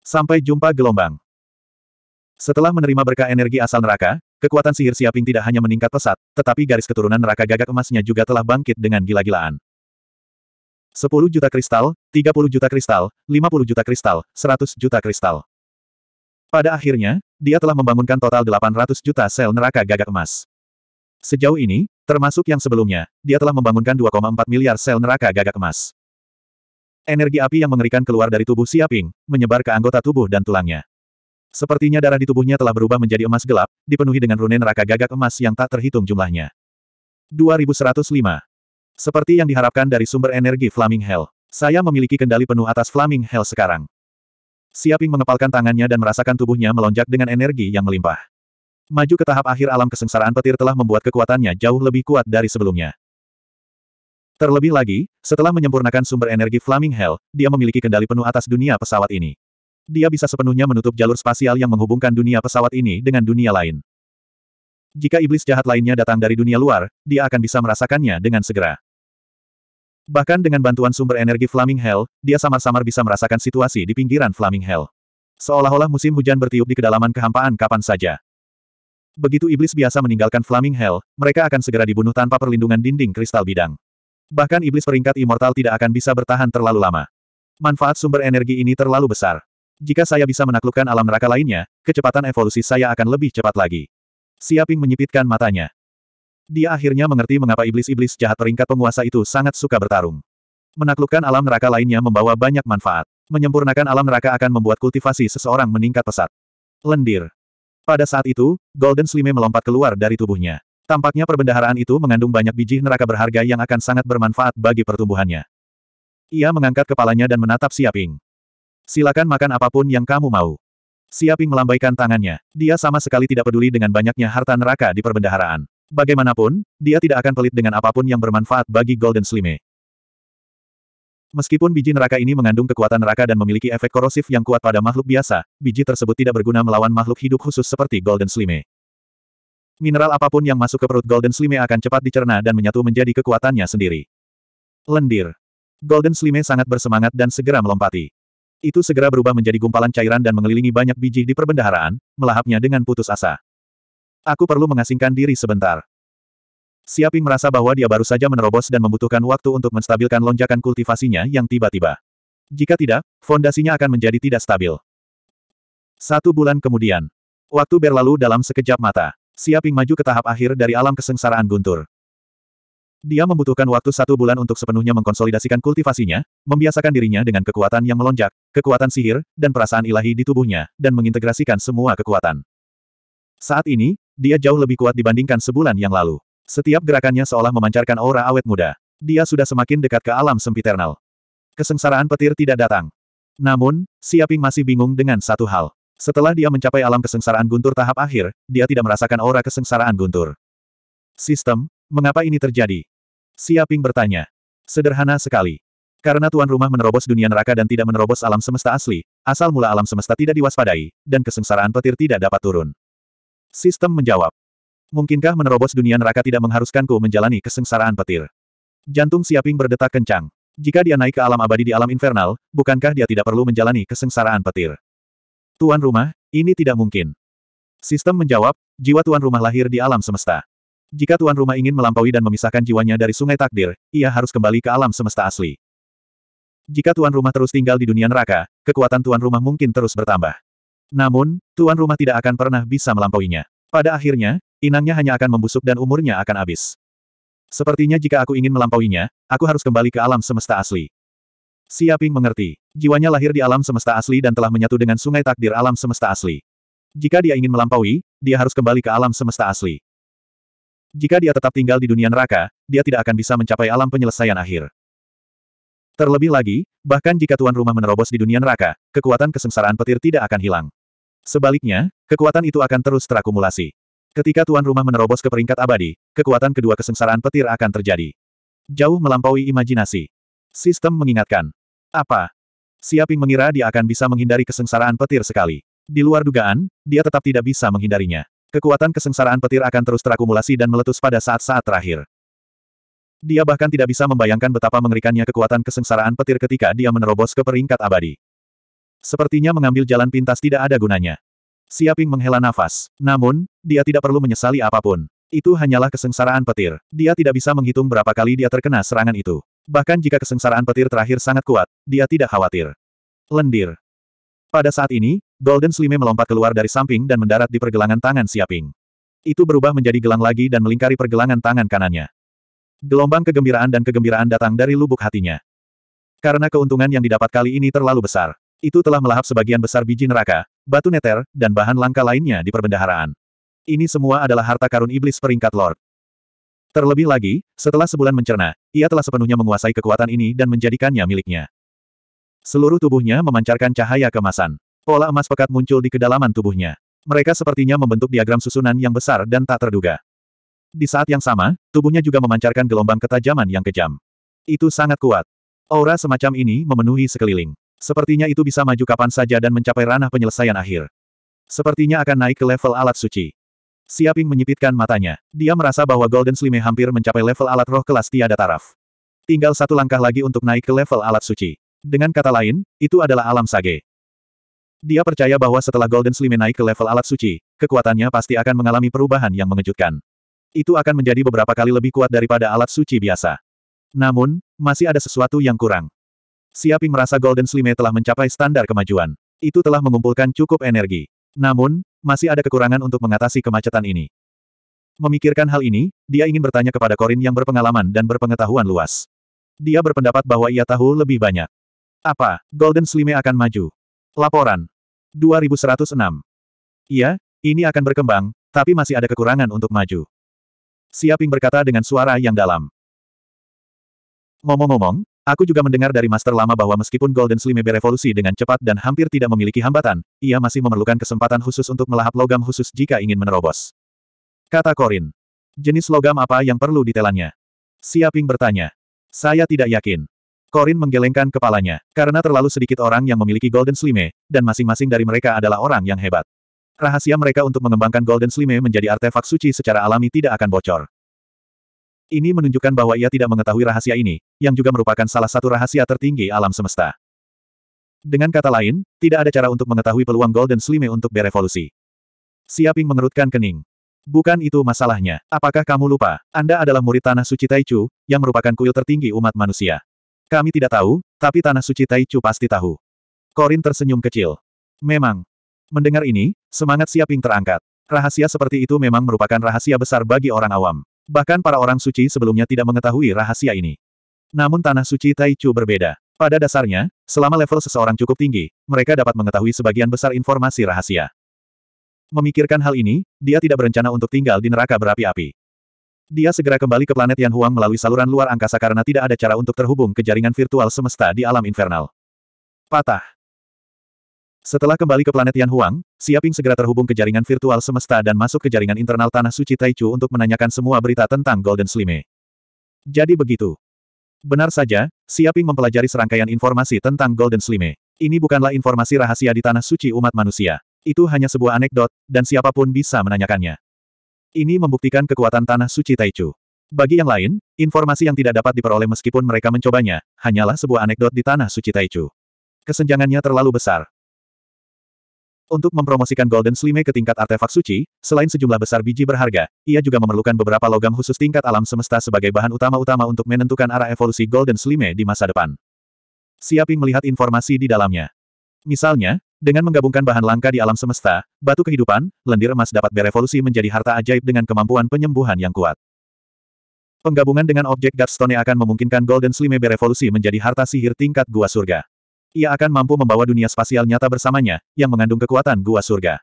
Sampai jumpa gelombang. Setelah menerima berkah energi asal neraka, kekuatan sihir Siaping tidak hanya meningkat pesat, tetapi garis keturunan neraka gagak emasnya juga telah bangkit dengan gila-gilaan. 10 juta kristal, 30 juta kristal, 50 juta kristal, 100 juta kristal. Pada akhirnya, dia telah membangunkan total 800 juta sel neraka gagak emas. Sejauh ini, termasuk yang sebelumnya, dia telah membangunkan 2,4 miliar sel neraka gagak emas. Energi api yang mengerikan keluar dari tubuh Siaping, menyebar ke anggota tubuh dan tulangnya. Sepertinya darah di tubuhnya telah berubah menjadi emas gelap, dipenuhi dengan rune neraka gagak emas yang tak terhitung jumlahnya. 2105. Seperti yang diharapkan dari sumber energi Flaming Hell, saya memiliki kendali penuh atas Flaming Hell sekarang. Siaping mengepalkan tangannya dan merasakan tubuhnya melonjak dengan energi yang melimpah. Maju ke tahap akhir alam kesengsaraan petir telah membuat kekuatannya jauh lebih kuat dari sebelumnya. Terlebih lagi, setelah menyempurnakan sumber energi Flaming Hell, dia memiliki kendali penuh atas dunia pesawat ini. Dia bisa sepenuhnya menutup jalur spasial yang menghubungkan dunia pesawat ini dengan dunia lain. Jika iblis jahat lainnya datang dari dunia luar, dia akan bisa merasakannya dengan segera. Bahkan dengan bantuan sumber energi Flaming Hell, dia samar-samar bisa merasakan situasi di pinggiran Flaming Hell. Seolah-olah musim hujan bertiup di kedalaman kehampaan kapan saja. Begitu iblis biasa meninggalkan Flaming Hell, mereka akan segera dibunuh tanpa perlindungan dinding kristal bidang. Bahkan iblis peringkat immortal tidak akan bisa bertahan terlalu lama. Manfaat sumber energi ini terlalu besar. Jika saya bisa menaklukkan alam neraka lainnya, kecepatan evolusi saya akan lebih cepat lagi. Siaping menyipitkan matanya. Dia akhirnya mengerti mengapa iblis-iblis jahat peringkat penguasa itu sangat suka bertarung. Menaklukkan alam neraka lainnya membawa banyak manfaat. Menyempurnakan alam neraka akan membuat kultivasi seseorang meningkat pesat. Lendir. Pada saat itu, Golden Slime melompat keluar dari tubuhnya. Tampaknya perbendaharaan itu mengandung banyak biji neraka berharga yang akan sangat bermanfaat bagi pertumbuhannya. Ia mengangkat kepalanya dan menatap Siaping. Silakan makan apapun yang kamu mau. Siaping melambaikan tangannya. Dia sama sekali tidak peduli dengan banyaknya harta neraka di perbendaharaan. Bagaimanapun, dia tidak akan pelit dengan apapun yang bermanfaat bagi Golden Slime. Meskipun biji neraka ini mengandung kekuatan neraka dan memiliki efek korosif yang kuat pada makhluk biasa, biji tersebut tidak berguna melawan makhluk hidup khusus seperti Golden Slime. Mineral apapun yang masuk ke perut Golden Slime akan cepat dicerna dan menyatu menjadi kekuatannya sendiri. Lendir. Golden Slime sangat bersemangat dan segera melompati. Itu segera berubah menjadi gumpalan cairan dan mengelilingi banyak biji di perbendaharaan, melahapnya dengan putus asa. Aku perlu mengasingkan diri sebentar. Siaping merasa bahwa dia baru saja menerobos dan membutuhkan waktu untuk menstabilkan lonjakan kultivasinya yang tiba-tiba. Jika tidak, fondasinya akan menjadi tidak stabil. Satu bulan kemudian. Waktu berlalu dalam sekejap mata. Siaping maju ke tahap akhir dari alam kesengsaraan guntur. Dia membutuhkan waktu satu bulan untuk sepenuhnya mengkonsolidasikan kultivasinya, membiasakan dirinya dengan kekuatan yang melonjak, kekuatan sihir, dan perasaan ilahi di tubuhnya, dan mengintegrasikan semua kekuatan. Saat ini, dia jauh lebih kuat dibandingkan sebulan yang lalu. Setiap gerakannya seolah memancarkan aura awet muda. Dia sudah semakin dekat ke alam sempiternal. Kesengsaraan petir tidak datang. Namun, Siaping masih bingung dengan satu hal. Setelah dia mencapai alam kesengsaraan guntur tahap akhir, dia tidak merasakan aura kesengsaraan guntur. Sistem, mengapa ini terjadi? Siaping bertanya. Sederhana sekali. Karena tuan rumah menerobos dunia neraka dan tidak menerobos alam semesta asli, asal mula alam semesta tidak diwaspadai, dan kesengsaraan petir tidak dapat turun. Sistem menjawab. Mungkinkah menerobos dunia neraka tidak mengharuskanku menjalani kesengsaraan petir? Jantung Siaping berdetak kencang. Jika dia naik ke alam abadi di alam infernal, bukankah dia tidak perlu menjalani kesengsaraan petir? Tuan rumah, ini tidak mungkin. Sistem menjawab, jiwa tuan rumah lahir di alam semesta. Jika tuan rumah ingin melampaui dan memisahkan jiwanya dari sungai takdir, ia harus kembali ke alam semesta asli. Jika tuan rumah terus tinggal di dunia neraka, kekuatan tuan rumah mungkin terus bertambah. Namun, tuan rumah tidak akan pernah bisa melampauinya. Pada akhirnya, inangnya hanya akan membusuk dan umurnya akan habis. Sepertinya jika aku ingin melampauinya, aku harus kembali ke alam semesta asli. Siaping mengerti. Jiwanya lahir di alam semesta asli dan telah menyatu dengan sungai takdir alam semesta asli. Jika dia ingin melampaui, dia harus kembali ke alam semesta asli. Jika dia tetap tinggal di dunia neraka, dia tidak akan bisa mencapai alam penyelesaian akhir. Terlebih lagi, bahkan jika tuan rumah menerobos di dunia neraka, kekuatan kesengsaraan petir tidak akan hilang. Sebaliknya, kekuatan itu akan terus terakumulasi. Ketika tuan rumah menerobos ke peringkat abadi, kekuatan kedua kesengsaraan petir akan terjadi. Jauh melampaui imajinasi. Sistem mengingatkan. Apa? Siaping mengira dia akan bisa menghindari kesengsaraan petir sekali. Di luar dugaan, dia tetap tidak bisa menghindarinya. Kekuatan kesengsaraan petir akan terus terakumulasi dan meletus pada saat-saat terakhir. Dia bahkan tidak bisa membayangkan betapa mengerikannya kekuatan kesengsaraan petir ketika dia menerobos ke peringkat abadi. Sepertinya mengambil jalan pintas tidak ada gunanya. Siaping menghela nafas. Namun, dia tidak perlu menyesali apapun. Itu hanyalah kesengsaraan petir. Dia tidak bisa menghitung berapa kali dia terkena serangan itu. Bahkan jika kesengsaraan petir terakhir sangat kuat, dia tidak khawatir. Lendir. Pada saat ini, Golden Slime melompat keluar dari samping dan mendarat di pergelangan tangan Siaping. Itu berubah menjadi gelang lagi dan melingkari pergelangan tangan kanannya. Gelombang kegembiraan dan kegembiraan datang dari lubuk hatinya. Karena keuntungan yang didapat kali ini terlalu besar. Itu telah melahap sebagian besar biji neraka, batu neter, dan bahan langka lainnya di perbendaharaan. Ini semua adalah harta karun iblis peringkat Lord. Terlebih lagi, setelah sebulan mencerna, ia telah sepenuhnya menguasai kekuatan ini dan menjadikannya miliknya. Seluruh tubuhnya memancarkan cahaya kemasan. Pola emas pekat muncul di kedalaman tubuhnya. Mereka sepertinya membentuk diagram susunan yang besar dan tak terduga. Di saat yang sama, tubuhnya juga memancarkan gelombang ketajaman yang kejam. Itu sangat kuat. Aura semacam ini memenuhi sekeliling. Sepertinya itu bisa maju kapan saja dan mencapai ranah penyelesaian akhir. Sepertinya akan naik ke level alat suci. Siaping menyipitkan matanya. Dia merasa bahwa Golden Slime hampir mencapai level alat roh kelas tiada taraf. Tinggal satu langkah lagi untuk naik ke level alat suci. Dengan kata lain, itu adalah alam sage. Dia percaya bahwa setelah Golden Slime naik ke level alat suci, kekuatannya pasti akan mengalami perubahan yang mengejutkan. Itu akan menjadi beberapa kali lebih kuat daripada alat suci biasa. Namun, masih ada sesuatu yang kurang. Siaping merasa Golden Slime telah mencapai standar kemajuan. Itu telah mengumpulkan cukup energi. Namun, masih ada kekurangan untuk mengatasi kemacetan ini. Memikirkan hal ini, dia ingin bertanya kepada Korin yang berpengalaman dan berpengetahuan luas. Dia berpendapat bahwa ia tahu lebih banyak. Apa, Golden Slime akan maju? Laporan. 2106. Iya, ini akan berkembang, tapi masih ada kekurangan untuk maju. Siaping berkata dengan suara yang dalam. Ngomong-ngomong, aku juga mendengar dari master lama bahwa meskipun Golden Slime berevolusi dengan cepat dan hampir tidak memiliki hambatan, ia masih memerlukan kesempatan khusus untuk melahap logam khusus jika ingin menerobos. Kata Corin. Jenis logam apa yang perlu ditelannya? Siaping bertanya. Saya tidak yakin. Korin menggelengkan kepalanya, karena terlalu sedikit orang yang memiliki Golden Slime, dan masing-masing dari mereka adalah orang yang hebat. Rahasia mereka untuk mengembangkan Golden Slime menjadi artefak suci secara alami tidak akan bocor. Ini menunjukkan bahwa ia tidak mengetahui rahasia ini, yang juga merupakan salah satu rahasia tertinggi alam semesta. Dengan kata lain, tidak ada cara untuk mengetahui peluang Golden Slime untuk berevolusi. Siaping mengerutkan kening. Bukan itu masalahnya. Apakah kamu lupa? Anda adalah murid Tanah Suci Taichu, yang merupakan kuil tertinggi umat manusia. Kami tidak tahu, tapi Tanah Suci Taichu pasti tahu. Korin tersenyum kecil. Memang. Mendengar ini, semangat Siaping terangkat. Rahasia seperti itu memang merupakan rahasia besar bagi orang awam. Bahkan para orang suci sebelumnya tidak mengetahui rahasia ini. Namun Tanah Suci Taichu berbeda. Pada dasarnya, selama level seseorang cukup tinggi, mereka dapat mengetahui sebagian besar informasi rahasia. Memikirkan hal ini, dia tidak berencana untuk tinggal di neraka berapi-api. Dia segera kembali ke planet Yan Huang melalui saluran luar angkasa karena tidak ada cara untuk terhubung ke jaringan virtual semesta di alam infernal. Patah. Setelah kembali ke planet Yan Huang, Siaping segera terhubung ke jaringan virtual semesta dan masuk ke jaringan internal Tanah Suci Taichu untuk menanyakan semua berita tentang Golden Slime. Jadi begitu. Benar saja, Siaping mempelajari serangkaian informasi tentang Golden Slime. Ini bukanlah informasi rahasia di Tanah Suci Umat Manusia. Itu hanya sebuah anekdot, dan siapapun bisa menanyakannya. Ini membuktikan kekuatan tanah suci Taichu. Bagi yang lain, informasi yang tidak dapat diperoleh meskipun mereka mencobanya, hanyalah sebuah anekdot di tanah suci Taichu. Kesenjangannya terlalu besar. Untuk mempromosikan Golden Slime ke tingkat artefak suci, selain sejumlah besar biji berharga, ia juga memerlukan beberapa logam khusus tingkat alam semesta sebagai bahan utama-utama untuk menentukan arah evolusi Golden Slime di masa depan. Siaping melihat informasi di dalamnya. Misalnya, dengan menggabungkan bahan langka di alam semesta, batu kehidupan, lendir emas dapat berevolusi menjadi harta ajaib dengan kemampuan penyembuhan yang kuat. Penggabungan dengan objek Godstone akan memungkinkan Golden Slime berevolusi menjadi harta sihir tingkat gua surga. Ia akan mampu membawa dunia spasial nyata bersamanya, yang mengandung kekuatan gua surga.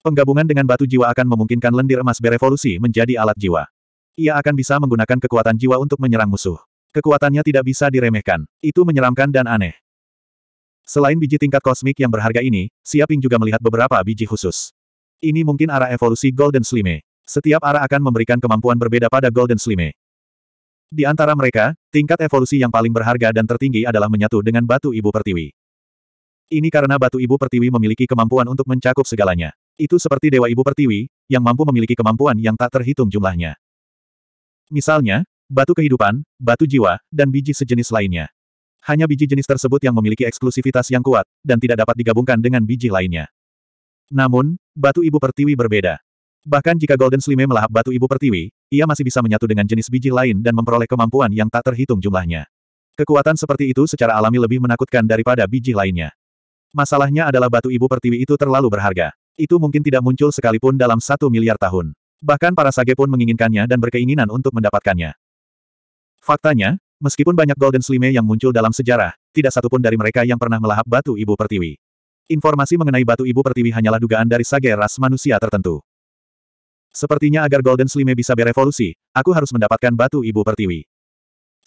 Penggabungan dengan batu jiwa akan memungkinkan lendir emas berevolusi menjadi alat jiwa. Ia akan bisa menggunakan kekuatan jiwa untuk menyerang musuh. Kekuatannya tidak bisa diremehkan. Itu menyeramkan dan aneh. Selain biji tingkat kosmik yang berharga ini, Siaping juga melihat beberapa biji khusus. Ini mungkin arah evolusi Golden Slime. Setiap arah akan memberikan kemampuan berbeda pada Golden Slime. Di antara mereka, tingkat evolusi yang paling berharga dan tertinggi adalah menyatu dengan batu ibu pertiwi. Ini karena batu ibu pertiwi memiliki kemampuan untuk mencakup segalanya. Itu seperti dewa ibu pertiwi, yang mampu memiliki kemampuan yang tak terhitung jumlahnya. Misalnya, batu kehidupan, batu jiwa, dan biji sejenis lainnya. Hanya biji jenis tersebut yang memiliki eksklusivitas yang kuat, dan tidak dapat digabungkan dengan biji lainnya. Namun, batu ibu pertiwi berbeda. Bahkan jika Golden Slime melahap batu ibu pertiwi, ia masih bisa menyatu dengan jenis biji lain dan memperoleh kemampuan yang tak terhitung jumlahnya. Kekuatan seperti itu secara alami lebih menakutkan daripada biji lainnya. Masalahnya adalah batu ibu pertiwi itu terlalu berharga. Itu mungkin tidak muncul sekalipun dalam satu miliar tahun. Bahkan para sage pun menginginkannya dan berkeinginan untuk mendapatkannya. Faktanya, Meskipun banyak Golden Slime yang muncul dalam sejarah, tidak satupun dari mereka yang pernah melahap batu ibu pertiwi. Informasi mengenai batu ibu pertiwi hanyalah dugaan dari sage ras manusia tertentu. Sepertinya agar Golden Slime bisa berevolusi, aku harus mendapatkan batu ibu pertiwi.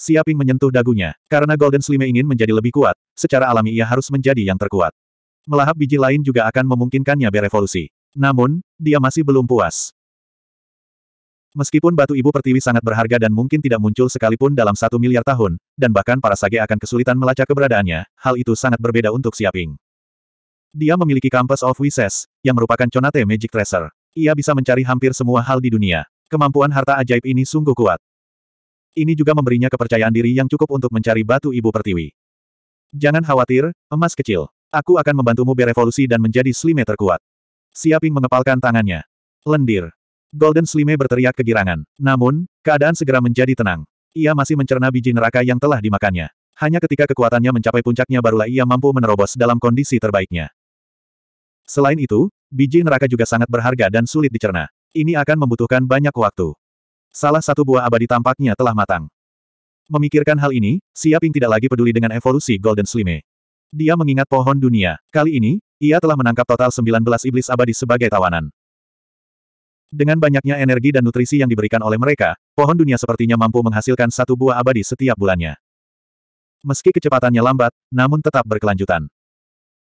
Siaping menyentuh dagunya, karena Golden Slime ingin menjadi lebih kuat, secara alami ia harus menjadi yang terkuat. Melahap biji lain juga akan memungkinkannya berevolusi. Namun, dia masih belum puas. Meskipun batu ibu pertiwi sangat berharga dan mungkin tidak muncul sekalipun dalam satu miliar tahun, dan bahkan para sage akan kesulitan melacak keberadaannya, hal itu sangat berbeda untuk Siaping. Dia memiliki Campus of Wishes, yang merupakan Conate Magic Tracer. Ia bisa mencari hampir semua hal di dunia. Kemampuan harta ajaib ini sungguh kuat. Ini juga memberinya kepercayaan diri yang cukup untuk mencari batu ibu pertiwi. Jangan khawatir, emas kecil. Aku akan membantumu berevolusi dan menjadi slimeter kuat. Siaping mengepalkan tangannya. Lendir. Golden Slime berteriak kegirangan. Namun, keadaan segera menjadi tenang. Ia masih mencerna biji neraka yang telah dimakannya. Hanya ketika kekuatannya mencapai puncaknya barulah ia mampu menerobos dalam kondisi terbaiknya. Selain itu, biji neraka juga sangat berharga dan sulit dicerna. Ini akan membutuhkan banyak waktu. Salah satu buah abadi tampaknya telah matang. Memikirkan hal ini, Siaping tidak lagi peduli dengan evolusi Golden Slime. Dia mengingat pohon dunia. Kali ini, ia telah menangkap total 19 iblis abadi sebagai tawanan. Dengan banyaknya energi dan nutrisi yang diberikan oleh mereka, pohon dunia sepertinya mampu menghasilkan satu buah abadi setiap bulannya. Meski kecepatannya lambat, namun tetap berkelanjutan.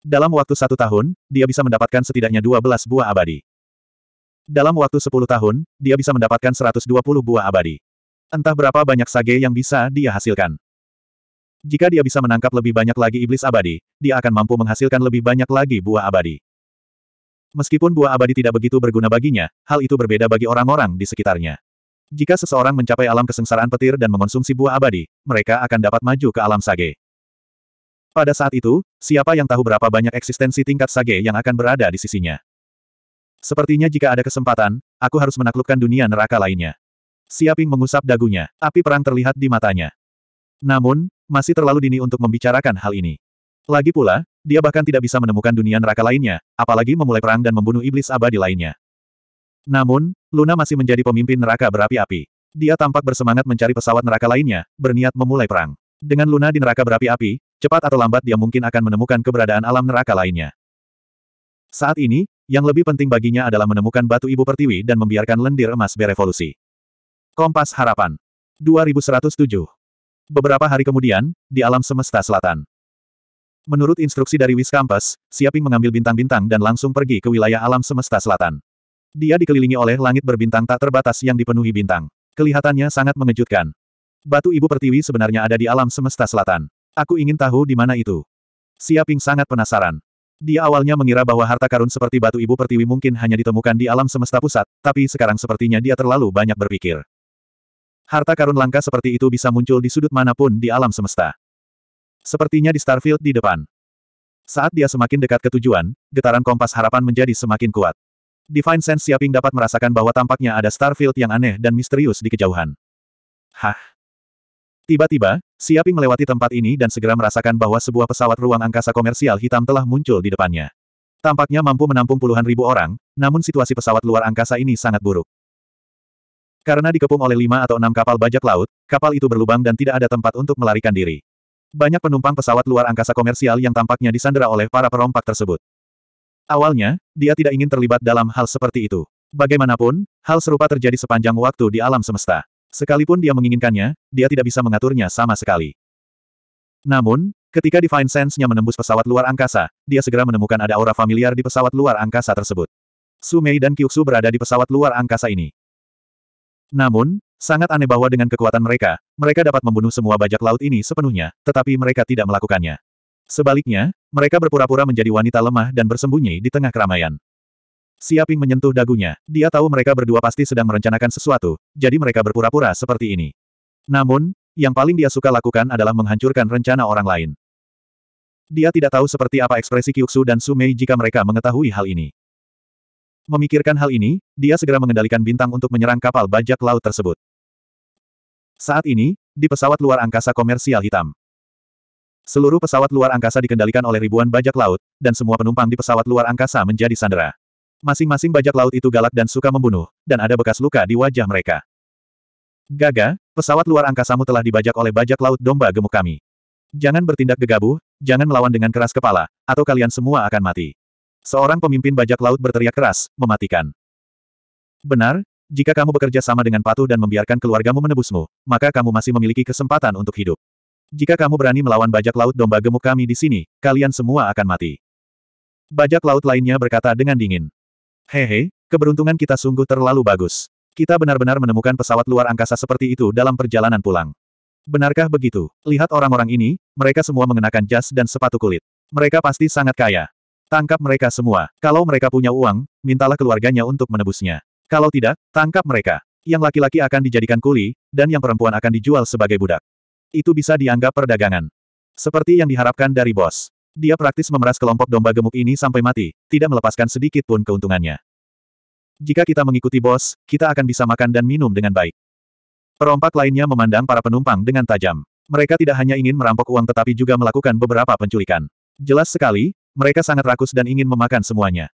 Dalam waktu satu tahun, dia bisa mendapatkan setidaknya 12 buah abadi. Dalam waktu 10 tahun, dia bisa mendapatkan 120 buah abadi. Entah berapa banyak sage yang bisa dia hasilkan. Jika dia bisa menangkap lebih banyak lagi iblis abadi, dia akan mampu menghasilkan lebih banyak lagi buah abadi. Meskipun buah abadi tidak begitu berguna baginya, hal itu berbeda bagi orang-orang di sekitarnya. Jika seseorang mencapai alam kesengsaraan petir dan mengonsumsi buah abadi, mereka akan dapat maju ke alam sage. Pada saat itu, siapa yang tahu berapa banyak eksistensi tingkat sage yang akan berada di sisinya. Sepertinya jika ada kesempatan, aku harus menaklukkan dunia neraka lainnya. Siaping mengusap dagunya, api perang terlihat di matanya. Namun, masih terlalu dini untuk membicarakan hal ini. Lagi pula, dia bahkan tidak bisa menemukan dunia neraka lainnya, apalagi memulai perang dan membunuh iblis abadi lainnya. Namun, Luna masih menjadi pemimpin neraka berapi-api. Dia tampak bersemangat mencari pesawat neraka lainnya, berniat memulai perang. Dengan Luna di neraka berapi-api, cepat atau lambat dia mungkin akan menemukan keberadaan alam neraka lainnya. Saat ini, yang lebih penting baginya adalah menemukan batu ibu pertiwi dan membiarkan lendir emas berevolusi. Kompas Harapan 2107 Beberapa hari kemudian, di alam semesta selatan. Menurut instruksi dari Wis Campus, Siaping mengambil bintang-bintang dan langsung pergi ke wilayah alam semesta selatan. Dia dikelilingi oleh langit berbintang tak terbatas yang dipenuhi bintang. Kelihatannya sangat mengejutkan. Batu ibu pertiwi sebenarnya ada di alam semesta selatan. Aku ingin tahu di mana itu. Siaping sangat penasaran. Dia awalnya mengira bahwa harta karun seperti batu ibu pertiwi mungkin hanya ditemukan di alam semesta pusat, tapi sekarang sepertinya dia terlalu banyak berpikir. Harta karun langka seperti itu bisa muncul di sudut manapun di alam semesta. Sepertinya di Starfield di depan. Saat dia semakin dekat ke tujuan, getaran kompas harapan menjadi semakin kuat. Divine Sense Siaping dapat merasakan bahwa tampaknya ada Starfield yang aneh dan misterius di kejauhan. Hah? Tiba-tiba, Siaping melewati tempat ini dan segera merasakan bahwa sebuah pesawat ruang angkasa komersial hitam telah muncul di depannya. Tampaknya mampu menampung puluhan ribu orang, namun situasi pesawat luar angkasa ini sangat buruk. Karena dikepung oleh lima atau enam kapal bajak laut, kapal itu berlubang dan tidak ada tempat untuk melarikan diri. Banyak penumpang pesawat luar angkasa komersial yang tampaknya disandera oleh para perompak tersebut. Awalnya, dia tidak ingin terlibat dalam hal seperti itu. Bagaimanapun, hal serupa terjadi sepanjang waktu di alam semesta. Sekalipun dia menginginkannya, dia tidak bisa mengaturnya sama sekali. Namun, ketika Divine Sense-nya menembus pesawat luar angkasa, dia segera menemukan ada aura familiar di pesawat luar angkasa tersebut. Sumei dan Kyuksu berada di pesawat luar angkasa ini. Namun, Sangat aneh bahwa dengan kekuatan mereka, mereka dapat membunuh semua bajak laut ini sepenuhnya, tetapi mereka tidak melakukannya. Sebaliknya, mereka berpura-pura menjadi wanita lemah dan bersembunyi di tengah keramaian. Siaping menyentuh dagunya, dia tahu mereka berdua pasti sedang merencanakan sesuatu, jadi mereka berpura-pura seperti ini. Namun, yang paling dia suka lakukan adalah menghancurkan rencana orang lain. Dia tidak tahu seperti apa ekspresi Kyuksu dan Sumei jika mereka mengetahui hal ini. Memikirkan hal ini, dia segera mengendalikan bintang untuk menyerang kapal bajak laut tersebut. Saat ini, di pesawat luar angkasa komersial hitam. Seluruh pesawat luar angkasa dikendalikan oleh ribuan bajak laut, dan semua penumpang di pesawat luar angkasa menjadi sandera. Masing-masing bajak laut itu galak dan suka membunuh, dan ada bekas luka di wajah mereka. Gaga, pesawat luar angkasamu telah dibajak oleh bajak laut domba gemuk kami. Jangan bertindak gegabah, jangan melawan dengan keras kepala, atau kalian semua akan mati. Seorang pemimpin bajak laut berteriak keras, mematikan. Benar, jika kamu bekerja sama dengan patuh dan membiarkan keluargamu menebusmu, maka kamu masih memiliki kesempatan untuk hidup. Jika kamu berani melawan bajak laut domba gemuk kami di sini, kalian semua akan mati. Bajak laut lainnya berkata dengan dingin. Hehe, keberuntungan kita sungguh terlalu bagus. Kita benar-benar menemukan pesawat luar angkasa seperti itu dalam perjalanan pulang. Benarkah begitu? Lihat orang-orang ini, mereka semua mengenakan jas dan sepatu kulit. Mereka pasti sangat kaya. Tangkap mereka semua. Kalau mereka punya uang, mintalah keluarganya untuk menebusnya. Kalau tidak, tangkap mereka. Yang laki-laki akan dijadikan kuli, dan yang perempuan akan dijual sebagai budak. Itu bisa dianggap perdagangan. Seperti yang diharapkan dari bos. Dia praktis memeras kelompok domba gemuk ini sampai mati, tidak melepaskan sedikit pun keuntungannya. Jika kita mengikuti bos, kita akan bisa makan dan minum dengan baik. Perompak lainnya memandang para penumpang dengan tajam. Mereka tidak hanya ingin merampok uang tetapi juga melakukan beberapa penculikan. Jelas sekali, mereka sangat rakus dan ingin memakan semuanya.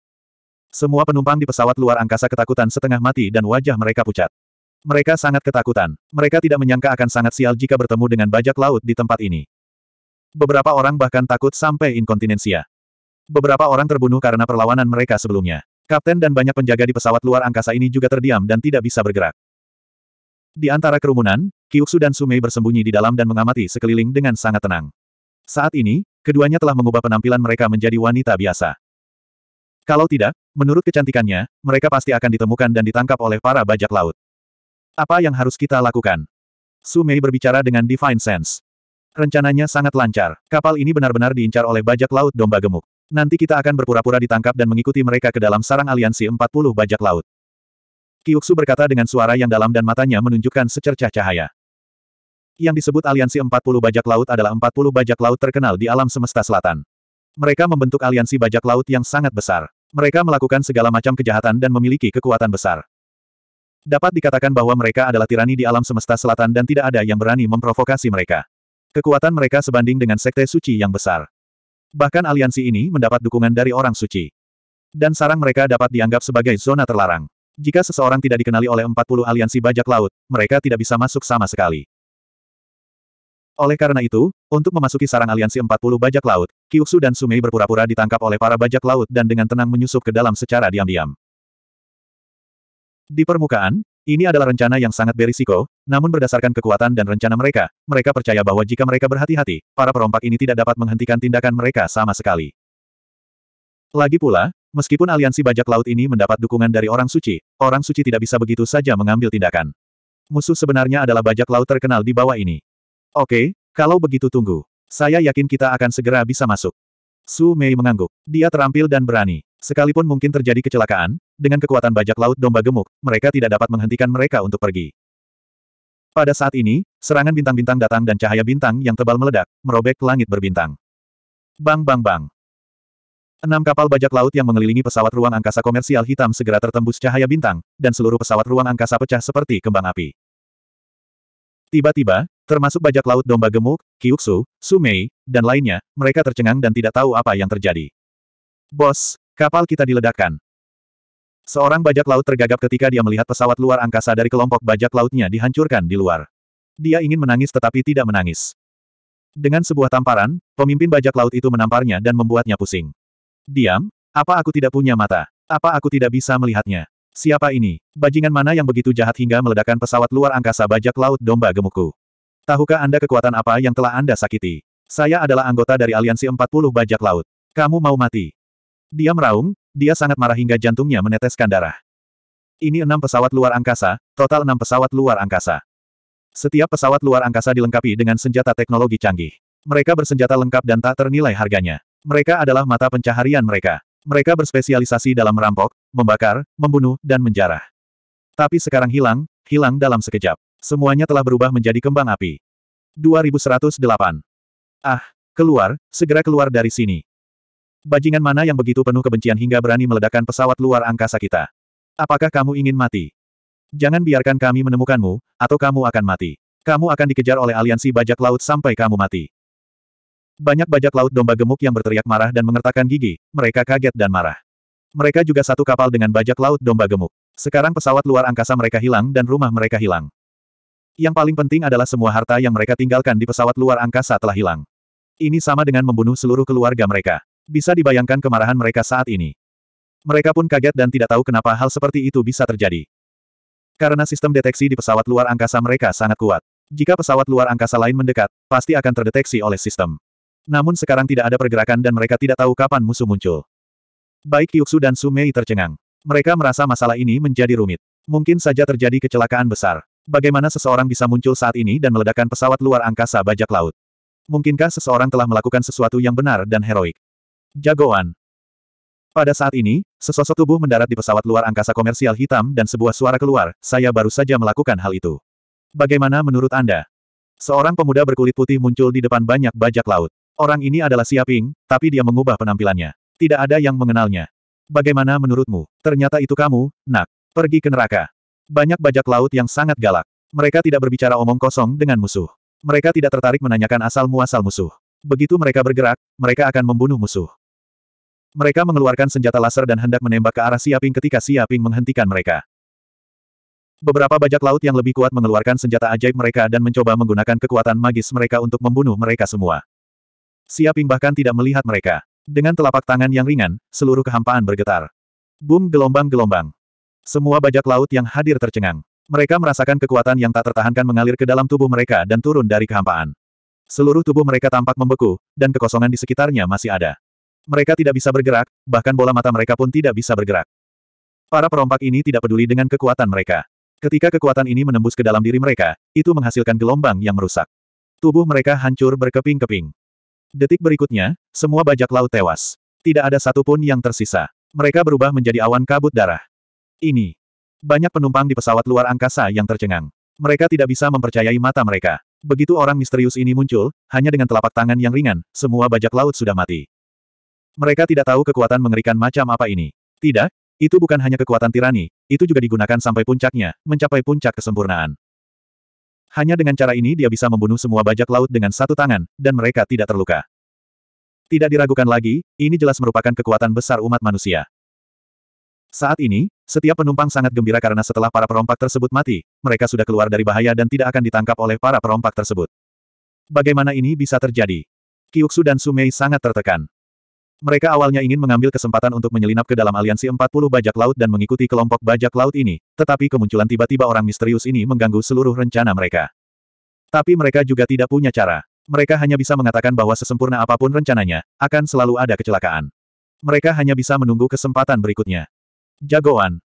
Semua penumpang di pesawat luar angkasa ketakutan setengah mati dan wajah mereka pucat. Mereka sangat ketakutan. Mereka tidak menyangka akan sangat sial jika bertemu dengan bajak laut di tempat ini. Beberapa orang bahkan takut sampai inkontinensia. Beberapa orang terbunuh karena perlawanan mereka sebelumnya. Kapten dan banyak penjaga di pesawat luar angkasa ini juga terdiam dan tidak bisa bergerak. Di antara kerumunan, Kyuksu dan Sumei bersembunyi di dalam dan mengamati sekeliling dengan sangat tenang. Saat ini, keduanya telah mengubah penampilan mereka menjadi wanita biasa. Kalau tidak, menurut kecantikannya, mereka pasti akan ditemukan dan ditangkap oleh para bajak laut. Apa yang harus kita lakukan? Su Mei berbicara dengan Divine Sense. Rencananya sangat lancar. Kapal ini benar-benar diincar oleh bajak laut domba gemuk. Nanti kita akan berpura-pura ditangkap dan mengikuti mereka ke dalam sarang aliansi 40 bajak laut. Kyuksu berkata dengan suara yang dalam dan matanya menunjukkan secercah cahaya. Yang disebut aliansi 40 bajak laut adalah 40 bajak laut terkenal di alam semesta selatan. Mereka membentuk aliansi bajak laut yang sangat besar. Mereka melakukan segala macam kejahatan dan memiliki kekuatan besar. Dapat dikatakan bahwa mereka adalah tirani di alam semesta selatan dan tidak ada yang berani memprovokasi mereka. Kekuatan mereka sebanding dengan sekte suci yang besar. Bahkan aliansi ini mendapat dukungan dari orang suci. Dan sarang mereka dapat dianggap sebagai zona terlarang. Jika seseorang tidak dikenali oleh 40 aliansi bajak laut, mereka tidak bisa masuk sama sekali. Oleh karena itu, untuk memasuki sarang aliansi 40 bajak laut, Kyuksu dan Sumei berpura-pura ditangkap oleh para bajak laut dan dengan tenang menyusup ke dalam secara diam-diam. Di permukaan, ini adalah rencana yang sangat berisiko, namun berdasarkan kekuatan dan rencana mereka, mereka percaya bahwa jika mereka berhati-hati, para perompak ini tidak dapat menghentikan tindakan mereka sama sekali. Lagi pula, meskipun aliansi bajak laut ini mendapat dukungan dari orang suci, orang suci tidak bisa begitu saja mengambil tindakan. Musuh sebenarnya adalah bajak laut terkenal di bawah ini. Oke, kalau begitu tunggu. Saya yakin kita akan segera bisa masuk. Su Mei mengangguk. Dia terampil dan berani. Sekalipun mungkin terjadi kecelakaan, dengan kekuatan bajak laut domba gemuk, mereka tidak dapat menghentikan mereka untuk pergi. Pada saat ini, serangan bintang-bintang datang dan cahaya bintang yang tebal meledak, merobek langit berbintang. Bang bang bang. Enam kapal bajak laut yang mengelilingi pesawat ruang angkasa komersial hitam segera tertembus cahaya bintang, dan seluruh pesawat ruang angkasa pecah seperti kembang api. Tiba-tiba, Termasuk bajak laut domba gemuk, Kyuksu, Sumei, dan lainnya, mereka tercengang dan tidak tahu apa yang terjadi. Bos, kapal kita diledakkan. Seorang bajak laut tergagap ketika dia melihat pesawat luar angkasa dari kelompok bajak lautnya dihancurkan di luar. Dia ingin menangis tetapi tidak menangis. Dengan sebuah tamparan, pemimpin bajak laut itu menamparnya dan membuatnya pusing. Diam, apa aku tidak punya mata? Apa aku tidak bisa melihatnya? Siapa ini? Bajingan mana yang begitu jahat hingga meledakkan pesawat luar angkasa bajak laut domba gemukku? Tahukah Anda kekuatan apa yang telah Anda sakiti? Saya adalah anggota dari Aliansi 40 Bajak Laut. Kamu mau mati. Dia meraung, dia sangat marah hingga jantungnya meneteskan darah. Ini enam pesawat luar angkasa, total enam pesawat luar angkasa. Setiap pesawat luar angkasa dilengkapi dengan senjata teknologi canggih. Mereka bersenjata lengkap dan tak ternilai harganya. Mereka adalah mata pencaharian mereka. Mereka berspesialisasi dalam merampok, membakar, membunuh, dan menjarah. Tapi sekarang hilang, hilang dalam sekejap. Semuanya telah berubah menjadi kembang api. 2108. Ah, keluar, segera keluar dari sini. Bajingan mana yang begitu penuh kebencian hingga berani meledakkan pesawat luar angkasa kita? Apakah kamu ingin mati? Jangan biarkan kami menemukanmu, atau kamu akan mati. Kamu akan dikejar oleh aliansi bajak laut sampai kamu mati. Banyak bajak laut domba gemuk yang berteriak marah dan mengertakkan gigi, mereka kaget dan marah. Mereka juga satu kapal dengan bajak laut domba gemuk. Sekarang pesawat luar angkasa mereka hilang dan rumah mereka hilang. Yang paling penting adalah semua harta yang mereka tinggalkan di pesawat luar angkasa telah hilang. Ini sama dengan membunuh seluruh keluarga mereka. Bisa dibayangkan kemarahan mereka saat ini. Mereka pun kaget dan tidak tahu kenapa hal seperti itu bisa terjadi. Karena sistem deteksi di pesawat luar angkasa mereka sangat kuat. Jika pesawat luar angkasa lain mendekat, pasti akan terdeteksi oleh sistem. Namun sekarang tidak ada pergerakan dan mereka tidak tahu kapan musuh muncul. Baik Kyuksu dan Sumei tercengang. Mereka merasa masalah ini menjadi rumit. Mungkin saja terjadi kecelakaan besar. Bagaimana seseorang bisa muncul saat ini dan meledakkan pesawat luar angkasa bajak laut? Mungkinkah seseorang telah melakukan sesuatu yang benar dan heroik? Jagoan. Pada saat ini, sesosok tubuh mendarat di pesawat luar angkasa komersial hitam dan sebuah suara keluar, saya baru saja melakukan hal itu. Bagaimana menurut Anda? Seorang pemuda berkulit putih muncul di depan banyak bajak laut. Orang ini adalah Siaping, tapi dia mengubah penampilannya. Tidak ada yang mengenalnya. Bagaimana menurutmu? Ternyata itu kamu, nak. Pergi ke neraka. Banyak bajak laut yang sangat galak. Mereka tidak berbicara omong kosong dengan musuh. Mereka tidak tertarik menanyakan asal-muasal musuh. Begitu mereka bergerak, mereka akan membunuh musuh. Mereka mengeluarkan senjata laser dan hendak menembak ke arah Siaping ketika Siaping menghentikan mereka. Beberapa bajak laut yang lebih kuat mengeluarkan senjata ajaib mereka dan mencoba menggunakan kekuatan magis mereka untuk membunuh mereka semua. Siaping bahkan tidak melihat mereka. Dengan telapak tangan yang ringan, seluruh kehampaan bergetar. Boom gelombang-gelombang. Semua bajak laut yang hadir tercengang. Mereka merasakan kekuatan yang tak tertahankan mengalir ke dalam tubuh mereka dan turun dari kehampaan. Seluruh tubuh mereka tampak membeku, dan kekosongan di sekitarnya masih ada. Mereka tidak bisa bergerak, bahkan bola mata mereka pun tidak bisa bergerak. Para perompak ini tidak peduli dengan kekuatan mereka. Ketika kekuatan ini menembus ke dalam diri mereka, itu menghasilkan gelombang yang merusak. Tubuh mereka hancur berkeping-keping. Detik berikutnya, semua bajak laut tewas. Tidak ada satupun yang tersisa. Mereka berubah menjadi awan kabut darah ini. Banyak penumpang di pesawat luar angkasa yang tercengang. Mereka tidak bisa mempercayai mata mereka. Begitu orang misterius ini muncul, hanya dengan telapak tangan yang ringan, semua bajak laut sudah mati. Mereka tidak tahu kekuatan mengerikan macam apa ini. Tidak, itu bukan hanya kekuatan tirani, itu juga digunakan sampai puncaknya, mencapai puncak kesempurnaan. Hanya dengan cara ini dia bisa membunuh semua bajak laut dengan satu tangan, dan mereka tidak terluka. Tidak diragukan lagi, ini jelas merupakan kekuatan besar umat manusia. Saat ini, setiap penumpang sangat gembira karena setelah para perompak tersebut mati, mereka sudah keluar dari bahaya dan tidak akan ditangkap oleh para perompak tersebut. Bagaimana ini bisa terjadi? Kyuksu dan Sumei sangat tertekan. Mereka awalnya ingin mengambil kesempatan untuk menyelinap ke dalam aliansi 40 bajak laut dan mengikuti kelompok bajak laut ini, tetapi kemunculan tiba-tiba orang misterius ini mengganggu seluruh rencana mereka. Tapi mereka juga tidak punya cara. Mereka hanya bisa mengatakan bahwa sesempurna apapun rencananya, akan selalu ada kecelakaan. Mereka hanya bisa menunggu kesempatan berikutnya. Jagoan.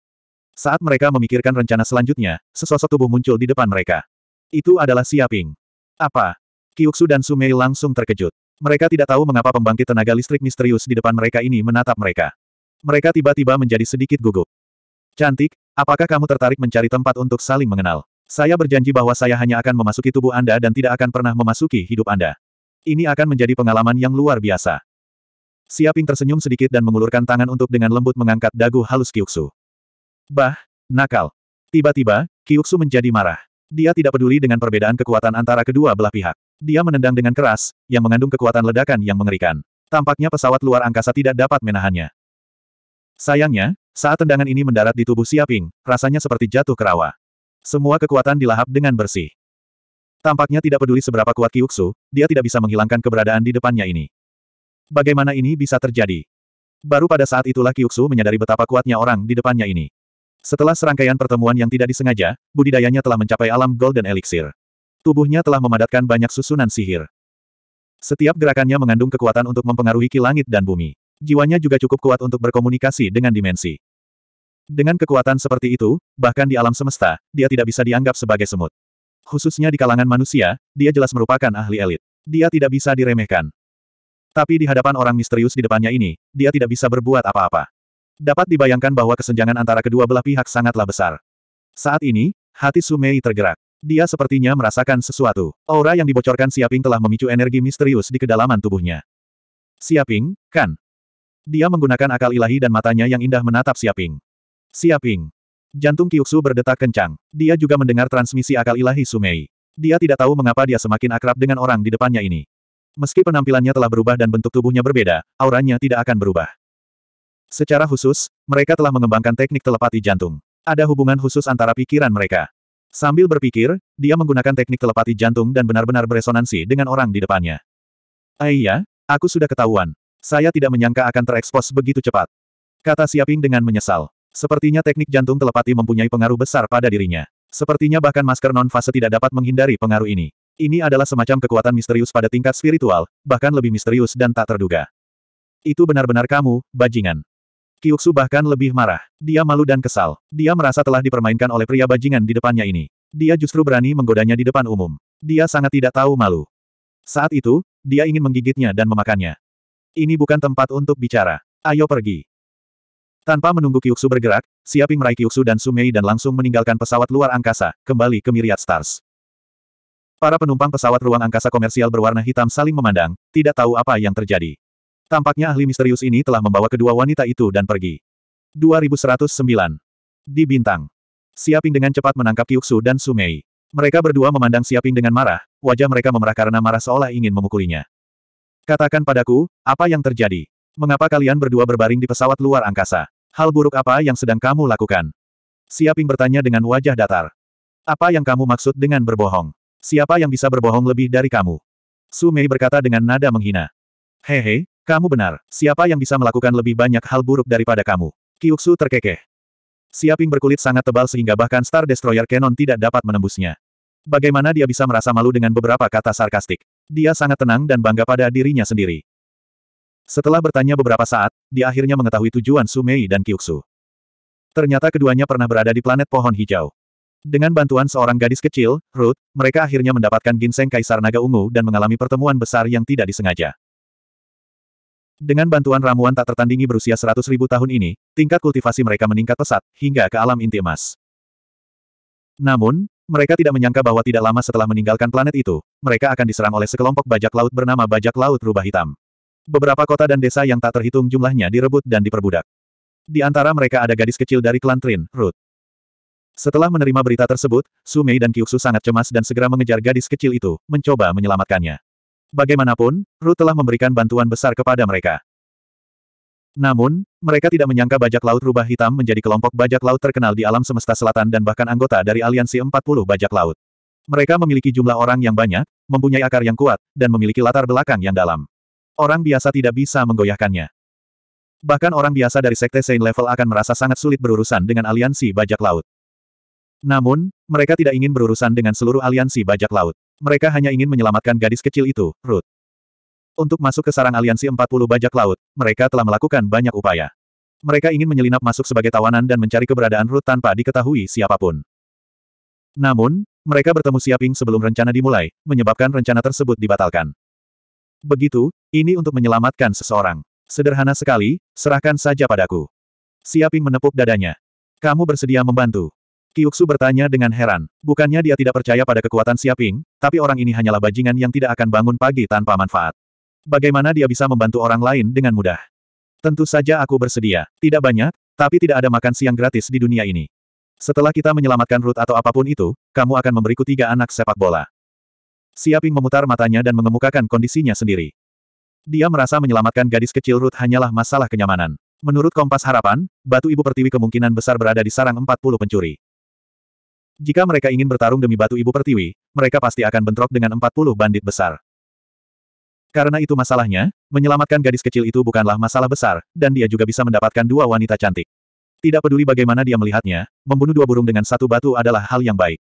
Saat mereka memikirkan rencana selanjutnya, sesosok tubuh muncul di depan mereka. Itu adalah Siaping. Apa? Kyuksu dan Sumei langsung terkejut. Mereka tidak tahu mengapa pembangkit tenaga listrik misterius di depan mereka ini menatap mereka. Mereka tiba-tiba menjadi sedikit gugup. Cantik, apakah kamu tertarik mencari tempat untuk saling mengenal? Saya berjanji bahwa saya hanya akan memasuki tubuh Anda dan tidak akan pernah memasuki hidup Anda. Ini akan menjadi pengalaman yang luar biasa. Siaping tersenyum sedikit dan mengulurkan tangan untuk dengan lembut mengangkat dagu halus Kyuksu. Bah, nakal. Tiba-tiba, Kyuksu menjadi marah. Dia tidak peduli dengan perbedaan kekuatan antara kedua belah pihak. Dia menendang dengan keras, yang mengandung kekuatan ledakan yang mengerikan. Tampaknya pesawat luar angkasa tidak dapat menahannya. Sayangnya, saat tendangan ini mendarat di tubuh Siaping, rasanya seperti jatuh ke rawa. Semua kekuatan dilahap dengan bersih. Tampaknya tidak peduli seberapa kuat Kyuksu, dia tidak bisa menghilangkan keberadaan di depannya ini. Bagaimana ini bisa terjadi? Baru pada saat itulah Kyuksu menyadari betapa kuatnya orang di depannya ini. Setelah serangkaian pertemuan yang tidak disengaja, budidayanya telah mencapai alam Golden Elixir. Tubuhnya telah memadatkan banyak susunan sihir. Setiap gerakannya mengandung kekuatan untuk mempengaruhi ki langit dan bumi. Jiwanya juga cukup kuat untuk berkomunikasi dengan dimensi. Dengan kekuatan seperti itu, bahkan di alam semesta, dia tidak bisa dianggap sebagai semut. Khususnya di kalangan manusia, dia jelas merupakan ahli elit. Dia tidak bisa diremehkan. Tapi di hadapan orang misterius di depannya ini, dia tidak bisa berbuat apa-apa. Dapat dibayangkan bahwa kesenjangan antara kedua belah pihak sangatlah besar. Saat ini, hati Sumei tergerak. Dia sepertinya merasakan sesuatu. Aura yang dibocorkan Siaping telah memicu energi misterius di kedalaman tubuhnya. Siaping, kan? Dia menggunakan akal ilahi dan matanya yang indah menatap Siaping. Siaping. Jantung Kyuksu berdetak kencang. Dia juga mendengar transmisi akal ilahi Sumei. Dia tidak tahu mengapa dia semakin akrab dengan orang di depannya ini. Meski penampilannya telah berubah dan bentuk tubuhnya berbeda, auranya tidak akan berubah. Secara khusus, mereka telah mengembangkan teknik telepati jantung. Ada hubungan khusus antara pikiran mereka. Sambil berpikir, dia menggunakan teknik telepati jantung dan benar-benar beresonansi dengan orang di depannya. Aiyah, eh, aku sudah ketahuan. Saya tidak menyangka akan terekspos begitu cepat. Kata Siaping dengan menyesal. Sepertinya teknik jantung telepati mempunyai pengaruh besar pada dirinya. Sepertinya bahkan masker non-fase tidak dapat menghindari pengaruh ini. Ini adalah semacam kekuatan misterius pada tingkat spiritual, bahkan lebih misterius dan tak terduga. Itu benar-benar kamu, bajingan. Kyuksu bahkan lebih marah. Dia malu dan kesal. Dia merasa telah dipermainkan oleh pria bajingan di depannya ini. Dia justru berani menggodanya di depan umum. Dia sangat tidak tahu malu. Saat itu, dia ingin menggigitnya dan memakannya. Ini bukan tempat untuk bicara. Ayo pergi. Tanpa menunggu Kyuksu bergerak, Siaping meraih Kyuksu dan Sumei dan langsung meninggalkan pesawat luar angkasa, kembali ke Myriad Stars. Para penumpang pesawat ruang angkasa komersial berwarna hitam saling memandang, tidak tahu apa yang terjadi. Tampaknya ahli misterius ini telah membawa kedua wanita itu dan pergi. 2109. Di Bintang. Siaping dengan cepat menangkap Kyuksu dan Sumei. Mereka berdua memandang Siaping dengan marah, wajah mereka memerah karena marah seolah ingin memukulinya. Katakan padaku, apa yang terjadi? Mengapa kalian berdua berbaring di pesawat luar angkasa? Hal buruk apa yang sedang kamu lakukan? Siaping bertanya dengan wajah datar. Apa yang kamu maksud dengan berbohong? Siapa yang bisa berbohong lebih dari kamu? Su Mei berkata dengan nada menghina. Hehe, kamu benar. Siapa yang bisa melakukan lebih banyak hal buruk daripada kamu? Kiuksu terkekeh. Siaping berkulit sangat tebal sehingga bahkan Star Destroyer Cannon tidak dapat menembusnya. Bagaimana dia bisa merasa malu dengan beberapa kata sarkastik? Dia sangat tenang dan bangga pada dirinya sendiri. Setelah bertanya beberapa saat, dia akhirnya mengetahui tujuan Sumei dan Kyuksu. Ternyata keduanya pernah berada di planet pohon hijau. Dengan bantuan seorang gadis kecil, Ruth, mereka akhirnya mendapatkan ginseng kaisar naga ungu dan mengalami pertemuan besar yang tidak disengaja. Dengan bantuan ramuan tak tertandingi berusia 100.000 tahun ini, tingkat kultivasi mereka meningkat pesat, hingga ke alam inti emas. Namun, mereka tidak menyangka bahwa tidak lama setelah meninggalkan planet itu, mereka akan diserang oleh sekelompok bajak laut bernama Bajak Laut Rubah Hitam. Beberapa kota dan desa yang tak terhitung jumlahnya direbut dan diperbudak. Di antara mereka ada gadis kecil dari klan Trin, Ruth. Setelah menerima berita tersebut, Su dan Kyuksu sangat cemas dan segera mengejar gadis kecil itu, mencoba menyelamatkannya. Bagaimanapun, Ru telah memberikan bantuan besar kepada mereka. Namun, mereka tidak menyangka bajak laut rubah hitam menjadi kelompok bajak laut terkenal di alam semesta selatan dan bahkan anggota dari aliansi 40 bajak laut. Mereka memiliki jumlah orang yang banyak, mempunyai akar yang kuat, dan memiliki latar belakang yang dalam. Orang biasa tidak bisa menggoyahkannya. Bahkan orang biasa dari Sekte Saint level akan merasa sangat sulit berurusan dengan aliansi bajak laut. Namun, mereka tidak ingin berurusan dengan seluruh aliansi bajak laut. Mereka hanya ingin menyelamatkan gadis kecil itu, Ruth. Untuk masuk ke sarang aliansi 40 bajak laut, mereka telah melakukan banyak upaya. Mereka ingin menyelinap masuk sebagai tawanan dan mencari keberadaan Ruth tanpa diketahui siapapun. Namun, mereka bertemu Siaping sebelum rencana dimulai, menyebabkan rencana tersebut dibatalkan. Begitu, ini untuk menyelamatkan seseorang. Sederhana sekali, serahkan saja padaku. Siaping menepuk dadanya. Kamu bersedia membantu. Kyuksu bertanya dengan heran. Bukannya dia tidak percaya pada kekuatan Siaping, tapi orang ini hanyalah bajingan yang tidak akan bangun pagi tanpa manfaat. Bagaimana dia bisa membantu orang lain dengan mudah? Tentu saja aku bersedia. Tidak banyak, tapi tidak ada makan siang gratis di dunia ini. Setelah kita menyelamatkan Ruth atau apapun itu, kamu akan memberiku tiga anak sepak bola. Siaping memutar matanya dan mengemukakan kondisinya sendiri. Dia merasa menyelamatkan gadis kecil Ruth hanyalah masalah kenyamanan. Menurut Kompas Harapan, Batu Ibu Pertiwi kemungkinan besar berada di sarang 40 pencuri. Jika mereka ingin bertarung demi batu ibu pertiwi, mereka pasti akan bentrok dengan 40 bandit besar. Karena itu masalahnya, menyelamatkan gadis kecil itu bukanlah masalah besar, dan dia juga bisa mendapatkan dua wanita cantik. Tidak peduli bagaimana dia melihatnya, membunuh dua burung dengan satu batu adalah hal yang baik.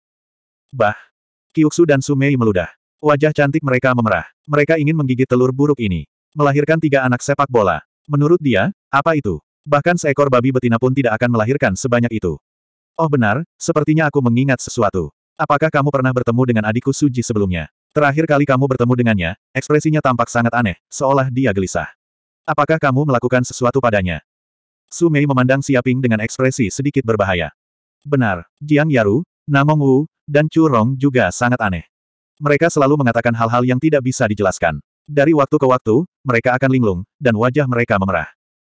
Bah! Kyuksu dan Sumei meludah. Wajah cantik mereka memerah. Mereka ingin menggigit telur buruk ini. Melahirkan tiga anak sepak bola. Menurut dia, apa itu? Bahkan seekor babi betina pun tidak akan melahirkan sebanyak itu. Oh benar, sepertinya aku mengingat sesuatu. Apakah kamu pernah bertemu dengan adikku Suji sebelumnya? Terakhir kali kamu bertemu dengannya, ekspresinya tampak sangat aneh, seolah dia gelisah. Apakah kamu melakukan sesuatu padanya? Su Mei memandang Siaping dengan ekspresi sedikit berbahaya. Benar, Jiang Yaru, Namong Wu, dan Chu Rong juga sangat aneh. Mereka selalu mengatakan hal-hal yang tidak bisa dijelaskan. Dari waktu ke waktu, mereka akan linglung, dan wajah mereka memerah.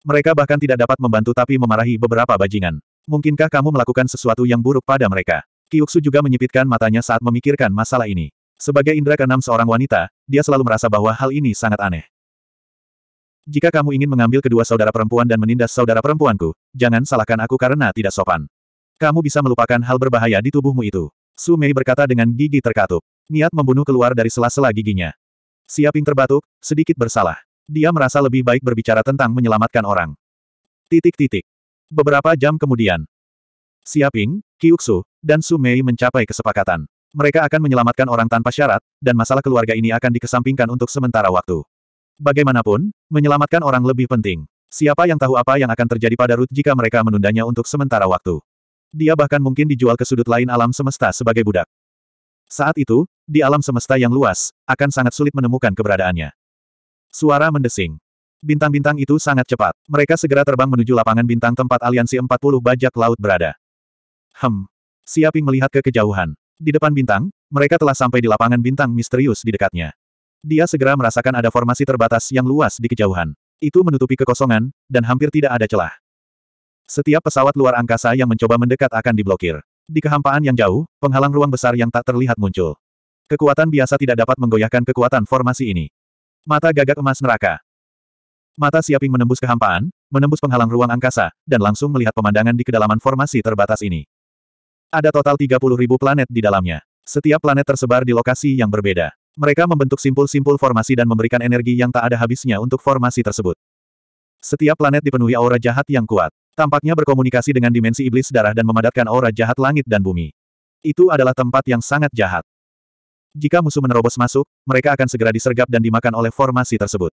Mereka bahkan tidak dapat membantu tapi memarahi beberapa bajingan. Mungkinkah kamu melakukan sesuatu yang buruk pada mereka? Kiuksu juga menyipitkan matanya saat memikirkan masalah ini. Sebagai indera keenam seorang wanita, dia selalu merasa bahwa hal ini sangat aneh. Jika kamu ingin mengambil kedua saudara perempuan dan menindas saudara perempuanku, jangan salahkan aku karena tidak sopan. Kamu bisa melupakan hal berbahaya di tubuhmu itu. Su Mei berkata dengan gigi terkatup. Niat membunuh keluar dari sela-sela giginya. Siaping terbatuk, sedikit bersalah. Dia merasa lebih baik berbicara tentang menyelamatkan orang. Titik-titik. Beberapa jam kemudian, Siaping, Kiuksu, dan Sumei mencapai kesepakatan. Mereka akan menyelamatkan orang tanpa syarat, dan masalah keluarga ini akan dikesampingkan untuk sementara waktu. Bagaimanapun, menyelamatkan orang lebih penting. Siapa yang tahu apa yang akan terjadi pada Ruth jika mereka menundanya untuk sementara waktu. Dia bahkan mungkin dijual ke sudut lain alam semesta sebagai budak. Saat itu, di alam semesta yang luas, akan sangat sulit menemukan keberadaannya. Suara mendesing. Bintang-bintang itu sangat cepat. Mereka segera terbang menuju lapangan bintang tempat aliansi 40 bajak laut berada. Hem. Siaping melihat ke kejauhan. Di depan bintang, mereka telah sampai di lapangan bintang misterius di dekatnya. Dia segera merasakan ada formasi terbatas yang luas di kejauhan. Itu menutupi kekosongan, dan hampir tidak ada celah. Setiap pesawat luar angkasa yang mencoba mendekat akan diblokir. Di kehampaan yang jauh, penghalang ruang besar yang tak terlihat muncul. Kekuatan biasa tidak dapat menggoyahkan kekuatan formasi ini. Mata gagak emas neraka. Mata Siaping menembus kehampaan, menembus penghalang ruang angkasa, dan langsung melihat pemandangan di kedalaman formasi terbatas ini. Ada total 30.000 planet di dalamnya. Setiap planet tersebar di lokasi yang berbeda. Mereka membentuk simpul-simpul formasi dan memberikan energi yang tak ada habisnya untuk formasi tersebut. Setiap planet dipenuhi aura jahat yang kuat. Tampaknya berkomunikasi dengan dimensi iblis darah dan memadatkan aura jahat langit dan bumi. Itu adalah tempat yang sangat jahat. Jika musuh menerobos masuk, mereka akan segera disergap dan dimakan oleh formasi tersebut.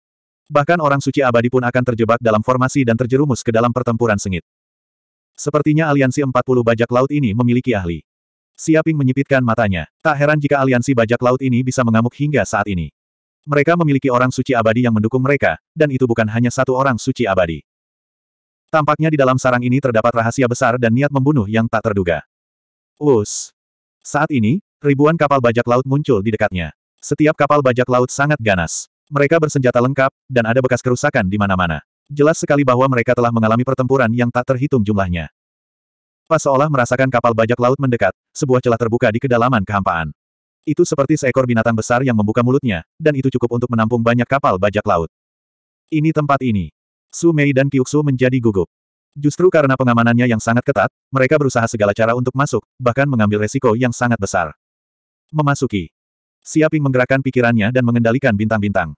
Bahkan orang suci abadi pun akan terjebak dalam formasi dan terjerumus ke dalam pertempuran sengit. Sepertinya aliansi 40 bajak laut ini memiliki ahli. Siaping menyipitkan matanya. Tak heran jika aliansi bajak laut ini bisa mengamuk hingga saat ini. Mereka memiliki orang suci abadi yang mendukung mereka, dan itu bukan hanya satu orang suci abadi. Tampaknya di dalam sarang ini terdapat rahasia besar dan niat membunuh yang tak terduga. Us. Saat ini, Ribuan kapal bajak laut muncul di dekatnya. Setiap kapal bajak laut sangat ganas. Mereka bersenjata lengkap, dan ada bekas kerusakan di mana-mana. Jelas sekali bahwa mereka telah mengalami pertempuran yang tak terhitung jumlahnya. Pas seolah merasakan kapal bajak laut mendekat, sebuah celah terbuka di kedalaman kehampaan. Itu seperti seekor binatang besar yang membuka mulutnya, dan itu cukup untuk menampung banyak kapal bajak laut. Ini tempat ini. Su Mei dan Kyuksu menjadi gugup. Justru karena pengamanannya yang sangat ketat, mereka berusaha segala cara untuk masuk, bahkan mengambil resiko yang sangat besar. Memasuki. Siaping menggerakkan pikirannya dan mengendalikan bintang-bintang.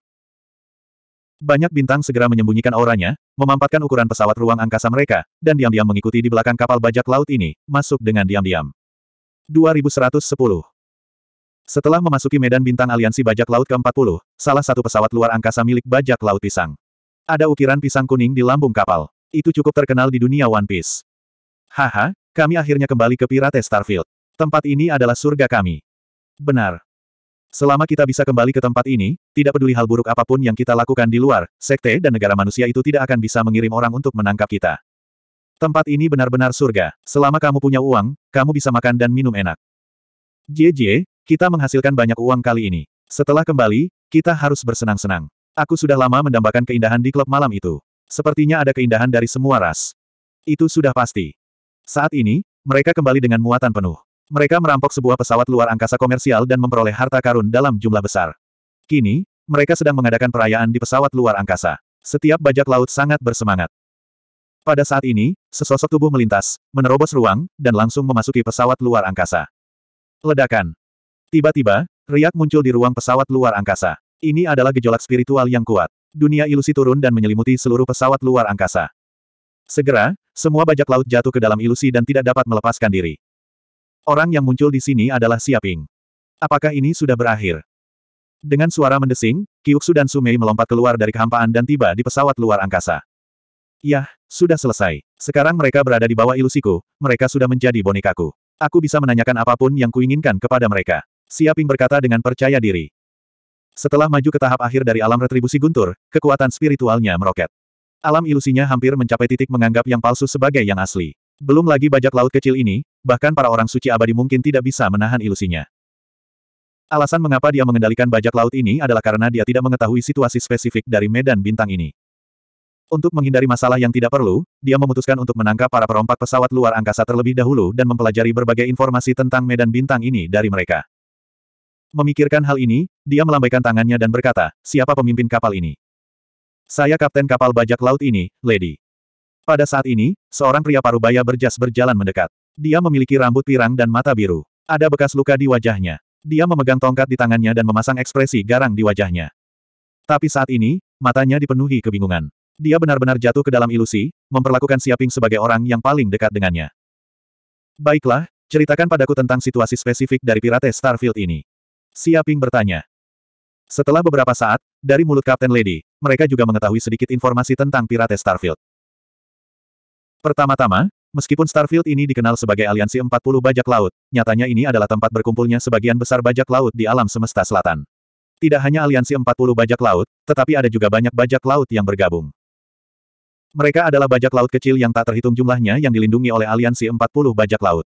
Banyak bintang segera menyembunyikan auranya, memampatkan ukuran pesawat ruang angkasa mereka, dan diam-diam mengikuti di belakang kapal bajak laut ini, masuk dengan diam-diam. 2110 Setelah memasuki medan bintang aliansi bajak laut ke-40, salah satu pesawat luar angkasa milik bajak laut pisang. Ada ukiran pisang kuning di lambung kapal. Itu cukup terkenal di dunia One Piece. Haha, kami akhirnya kembali ke Pirate Starfield. Tempat ini adalah surga kami. Benar. Selama kita bisa kembali ke tempat ini, tidak peduli hal buruk apapun yang kita lakukan di luar, sekte dan negara manusia itu tidak akan bisa mengirim orang untuk menangkap kita. Tempat ini benar-benar surga. Selama kamu punya uang, kamu bisa makan dan minum enak. JJ, kita menghasilkan banyak uang kali ini. Setelah kembali, kita harus bersenang-senang. Aku sudah lama mendambakan keindahan di klub malam itu. Sepertinya ada keindahan dari semua ras. Itu sudah pasti. Saat ini, mereka kembali dengan muatan penuh. Mereka merampok sebuah pesawat luar angkasa komersial dan memperoleh harta karun dalam jumlah besar. Kini, mereka sedang mengadakan perayaan di pesawat luar angkasa. Setiap bajak laut sangat bersemangat. Pada saat ini, sesosok tubuh melintas, menerobos ruang, dan langsung memasuki pesawat luar angkasa. Ledakan. Tiba-tiba, riak muncul di ruang pesawat luar angkasa. Ini adalah gejolak spiritual yang kuat. Dunia ilusi turun dan menyelimuti seluruh pesawat luar angkasa. Segera, semua bajak laut jatuh ke dalam ilusi dan tidak dapat melepaskan diri. Orang yang muncul di sini adalah Siaping. Apakah ini sudah berakhir? Dengan suara mendesing, Kyuksu dan Sumei melompat keluar dari kehampaan dan tiba di pesawat luar angkasa. Yah, sudah selesai. Sekarang mereka berada di bawah ilusiku, mereka sudah menjadi bonekaku. Aku bisa menanyakan apapun yang kuinginkan kepada mereka. Siaping berkata dengan percaya diri. Setelah maju ke tahap akhir dari alam retribusi guntur, kekuatan spiritualnya meroket. Alam ilusinya hampir mencapai titik menganggap yang palsu sebagai yang asli. Belum lagi bajak laut kecil ini, bahkan para orang suci abadi mungkin tidak bisa menahan ilusinya. Alasan mengapa dia mengendalikan bajak laut ini adalah karena dia tidak mengetahui situasi spesifik dari medan bintang ini. Untuk menghindari masalah yang tidak perlu, dia memutuskan untuk menangkap para perompak pesawat luar angkasa terlebih dahulu dan mempelajari berbagai informasi tentang medan bintang ini dari mereka. Memikirkan hal ini, dia melambaikan tangannya dan berkata, siapa pemimpin kapal ini? Saya kapten kapal bajak laut ini, Lady. Pada saat ini, seorang pria parubaya berjas berjalan mendekat. Dia memiliki rambut pirang dan mata biru. Ada bekas luka di wajahnya. Dia memegang tongkat di tangannya dan memasang ekspresi garang di wajahnya. Tapi saat ini, matanya dipenuhi kebingungan. Dia benar-benar jatuh ke dalam ilusi, memperlakukan Siaping sebagai orang yang paling dekat dengannya. Baiklah, ceritakan padaku tentang situasi spesifik dari Pirate Starfield ini. Siaping bertanya. Setelah beberapa saat, dari mulut Kapten Lady, mereka juga mengetahui sedikit informasi tentang Pirate Starfield. Pertama-tama, meskipun Starfield ini dikenal sebagai aliansi 40 bajak laut, nyatanya ini adalah tempat berkumpulnya sebagian besar bajak laut di alam semesta selatan. Tidak hanya aliansi 40 bajak laut, tetapi ada juga banyak bajak laut yang bergabung. Mereka adalah bajak laut kecil yang tak terhitung jumlahnya yang dilindungi oleh aliansi 40 bajak laut.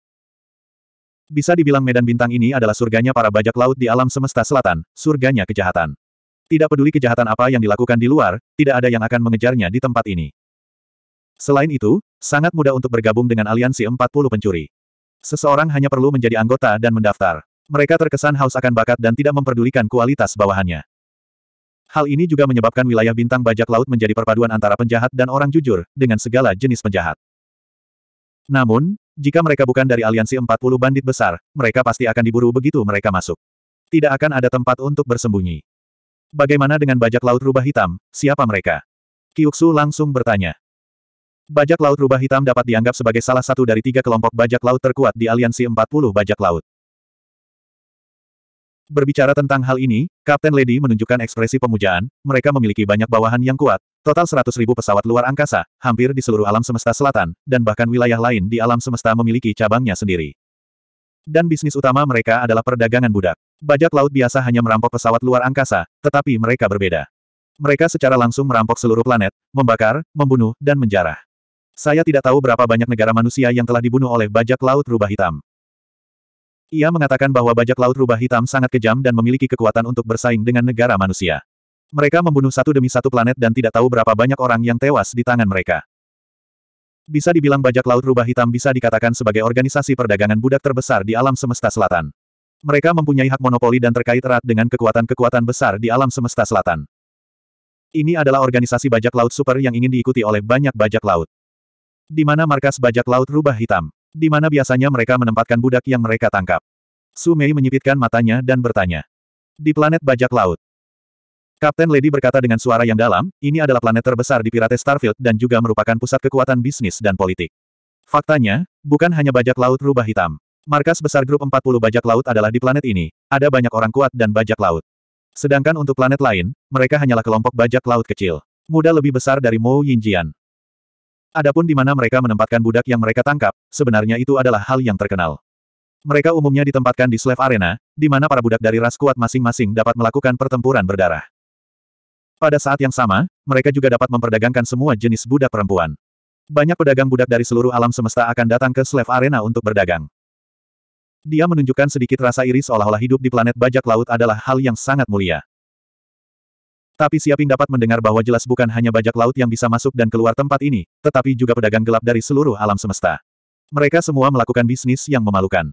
Bisa dibilang medan bintang ini adalah surganya para bajak laut di alam semesta selatan, surganya kejahatan. Tidak peduli kejahatan apa yang dilakukan di luar, tidak ada yang akan mengejarnya di tempat ini. Selain itu, sangat mudah untuk bergabung dengan aliansi 40 pencuri. Seseorang hanya perlu menjadi anggota dan mendaftar. Mereka terkesan haus akan bakat dan tidak memperdulikan kualitas bawahannya. Hal ini juga menyebabkan wilayah bintang bajak laut menjadi perpaduan antara penjahat dan orang jujur, dengan segala jenis penjahat. Namun, jika mereka bukan dari aliansi 40 bandit besar, mereka pasti akan diburu begitu mereka masuk. Tidak akan ada tempat untuk bersembunyi. Bagaimana dengan bajak laut rubah hitam, siapa mereka? Kyuksu langsung bertanya. Bajak laut rubah hitam dapat dianggap sebagai salah satu dari tiga kelompok bajak laut terkuat di aliansi 40 bajak laut. Berbicara tentang hal ini, Kapten Lady menunjukkan ekspresi pemujaan, mereka memiliki banyak bawahan yang kuat, total 100 ribu pesawat luar angkasa, hampir di seluruh alam semesta selatan, dan bahkan wilayah lain di alam semesta memiliki cabangnya sendiri. Dan bisnis utama mereka adalah perdagangan budak. Bajak laut biasa hanya merampok pesawat luar angkasa, tetapi mereka berbeda. Mereka secara langsung merampok seluruh planet, membakar, membunuh, dan menjarah. Saya tidak tahu berapa banyak negara manusia yang telah dibunuh oleh bajak laut rubah hitam. Ia mengatakan bahwa bajak laut rubah hitam sangat kejam dan memiliki kekuatan untuk bersaing dengan negara manusia. Mereka membunuh satu demi satu planet dan tidak tahu berapa banyak orang yang tewas di tangan mereka. Bisa dibilang bajak laut rubah hitam bisa dikatakan sebagai organisasi perdagangan budak terbesar di alam semesta selatan. Mereka mempunyai hak monopoli dan terkait erat dengan kekuatan-kekuatan besar di alam semesta selatan. Ini adalah organisasi bajak laut super yang ingin diikuti oleh banyak bajak laut di mana markas bajak laut rubah hitam, di mana biasanya mereka menempatkan budak yang mereka tangkap. Su Mei menyipitkan matanya dan bertanya. Di planet bajak laut. Kapten Lady berkata dengan suara yang dalam, ini adalah planet terbesar di Pirate Starfield dan juga merupakan pusat kekuatan bisnis dan politik. Faktanya, bukan hanya bajak laut rubah hitam. Markas besar grup 40 bajak laut adalah di planet ini, ada banyak orang kuat dan bajak laut. Sedangkan untuk planet lain, mereka hanyalah kelompok bajak laut kecil. Muda lebih besar dari Mo Yinjian. Adapun di mana mereka menempatkan budak yang mereka tangkap, sebenarnya itu adalah hal yang terkenal. Mereka umumnya ditempatkan di Slave Arena, di mana para budak dari ras kuat masing-masing dapat melakukan pertempuran berdarah. Pada saat yang sama, mereka juga dapat memperdagangkan semua jenis budak perempuan. Banyak pedagang budak dari seluruh alam semesta akan datang ke Slave Arena untuk berdagang. Dia menunjukkan sedikit rasa iri seolah-olah hidup di planet bajak laut adalah hal yang sangat mulia. Tapi Siaping dapat mendengar bahwa jelas bukan hanya bajak laut yang bisa masuk dan keluar tempat ini, tetapi juga pedagang gelap dari seluruh alam semesta. Mereka semua melakukan bisnis yang memalukan.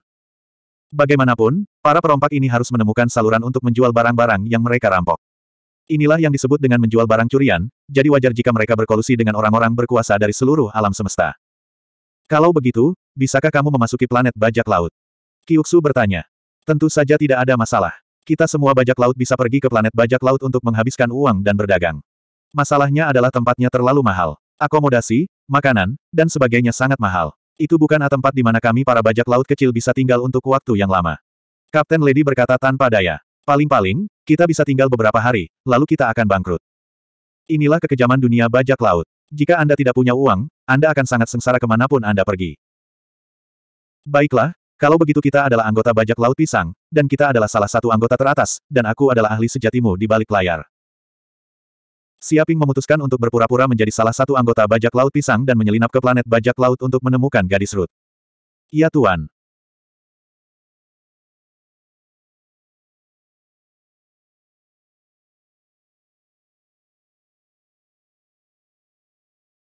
Bagaimanapun, para perompak ini harus menemukan saluran untuk menjual barang-barang yang mereka rampok. Inilah yang disebut dengan menjual barang curian, jadi wajar jika mereka berkolusi dengan orang-orang berkuasa dari seluruh alam semesta. Kalau begitu, bisakah kamu memasuki planet bajak laut? Kiuksu bertanya. Tentu saja tidak ada masalah. Kita semua bajak laut bisa pergi ke planet bajak laut untuk menghabiskan uang dan berdagang. Masalahnya adalah tempatnya terlalu mahal. Akomodasi, makanan, dan sebagainya sangat mahal. Itu bukanlah tempat di mana kami para bajak laut kecil bisa tinggal untuk waktu yang lama. Kapten Lady berkata tanpa daya. Paling-paling, kita bisa tinggal beberapa hari, lalu kita akan bangkrut. Inilah kekejaman dunia bajak laut. Jika Anda tidak punya uang, Anda akan sangat sengsara kemanapun Anda pergi. Baiklah, kalau begitu kita adalah anggota bajak laut pisang, dan kita adalah salah satu anggota teratas, dan aku adalah ahli sejatimu di balik layar. Siaping memutuskan untuk berpura-pura menjadi salah satu anggota bajak laut pisang dan menyelinap ke planet bajak laut untuk menemukan gadis Ruth. Iya Tuan.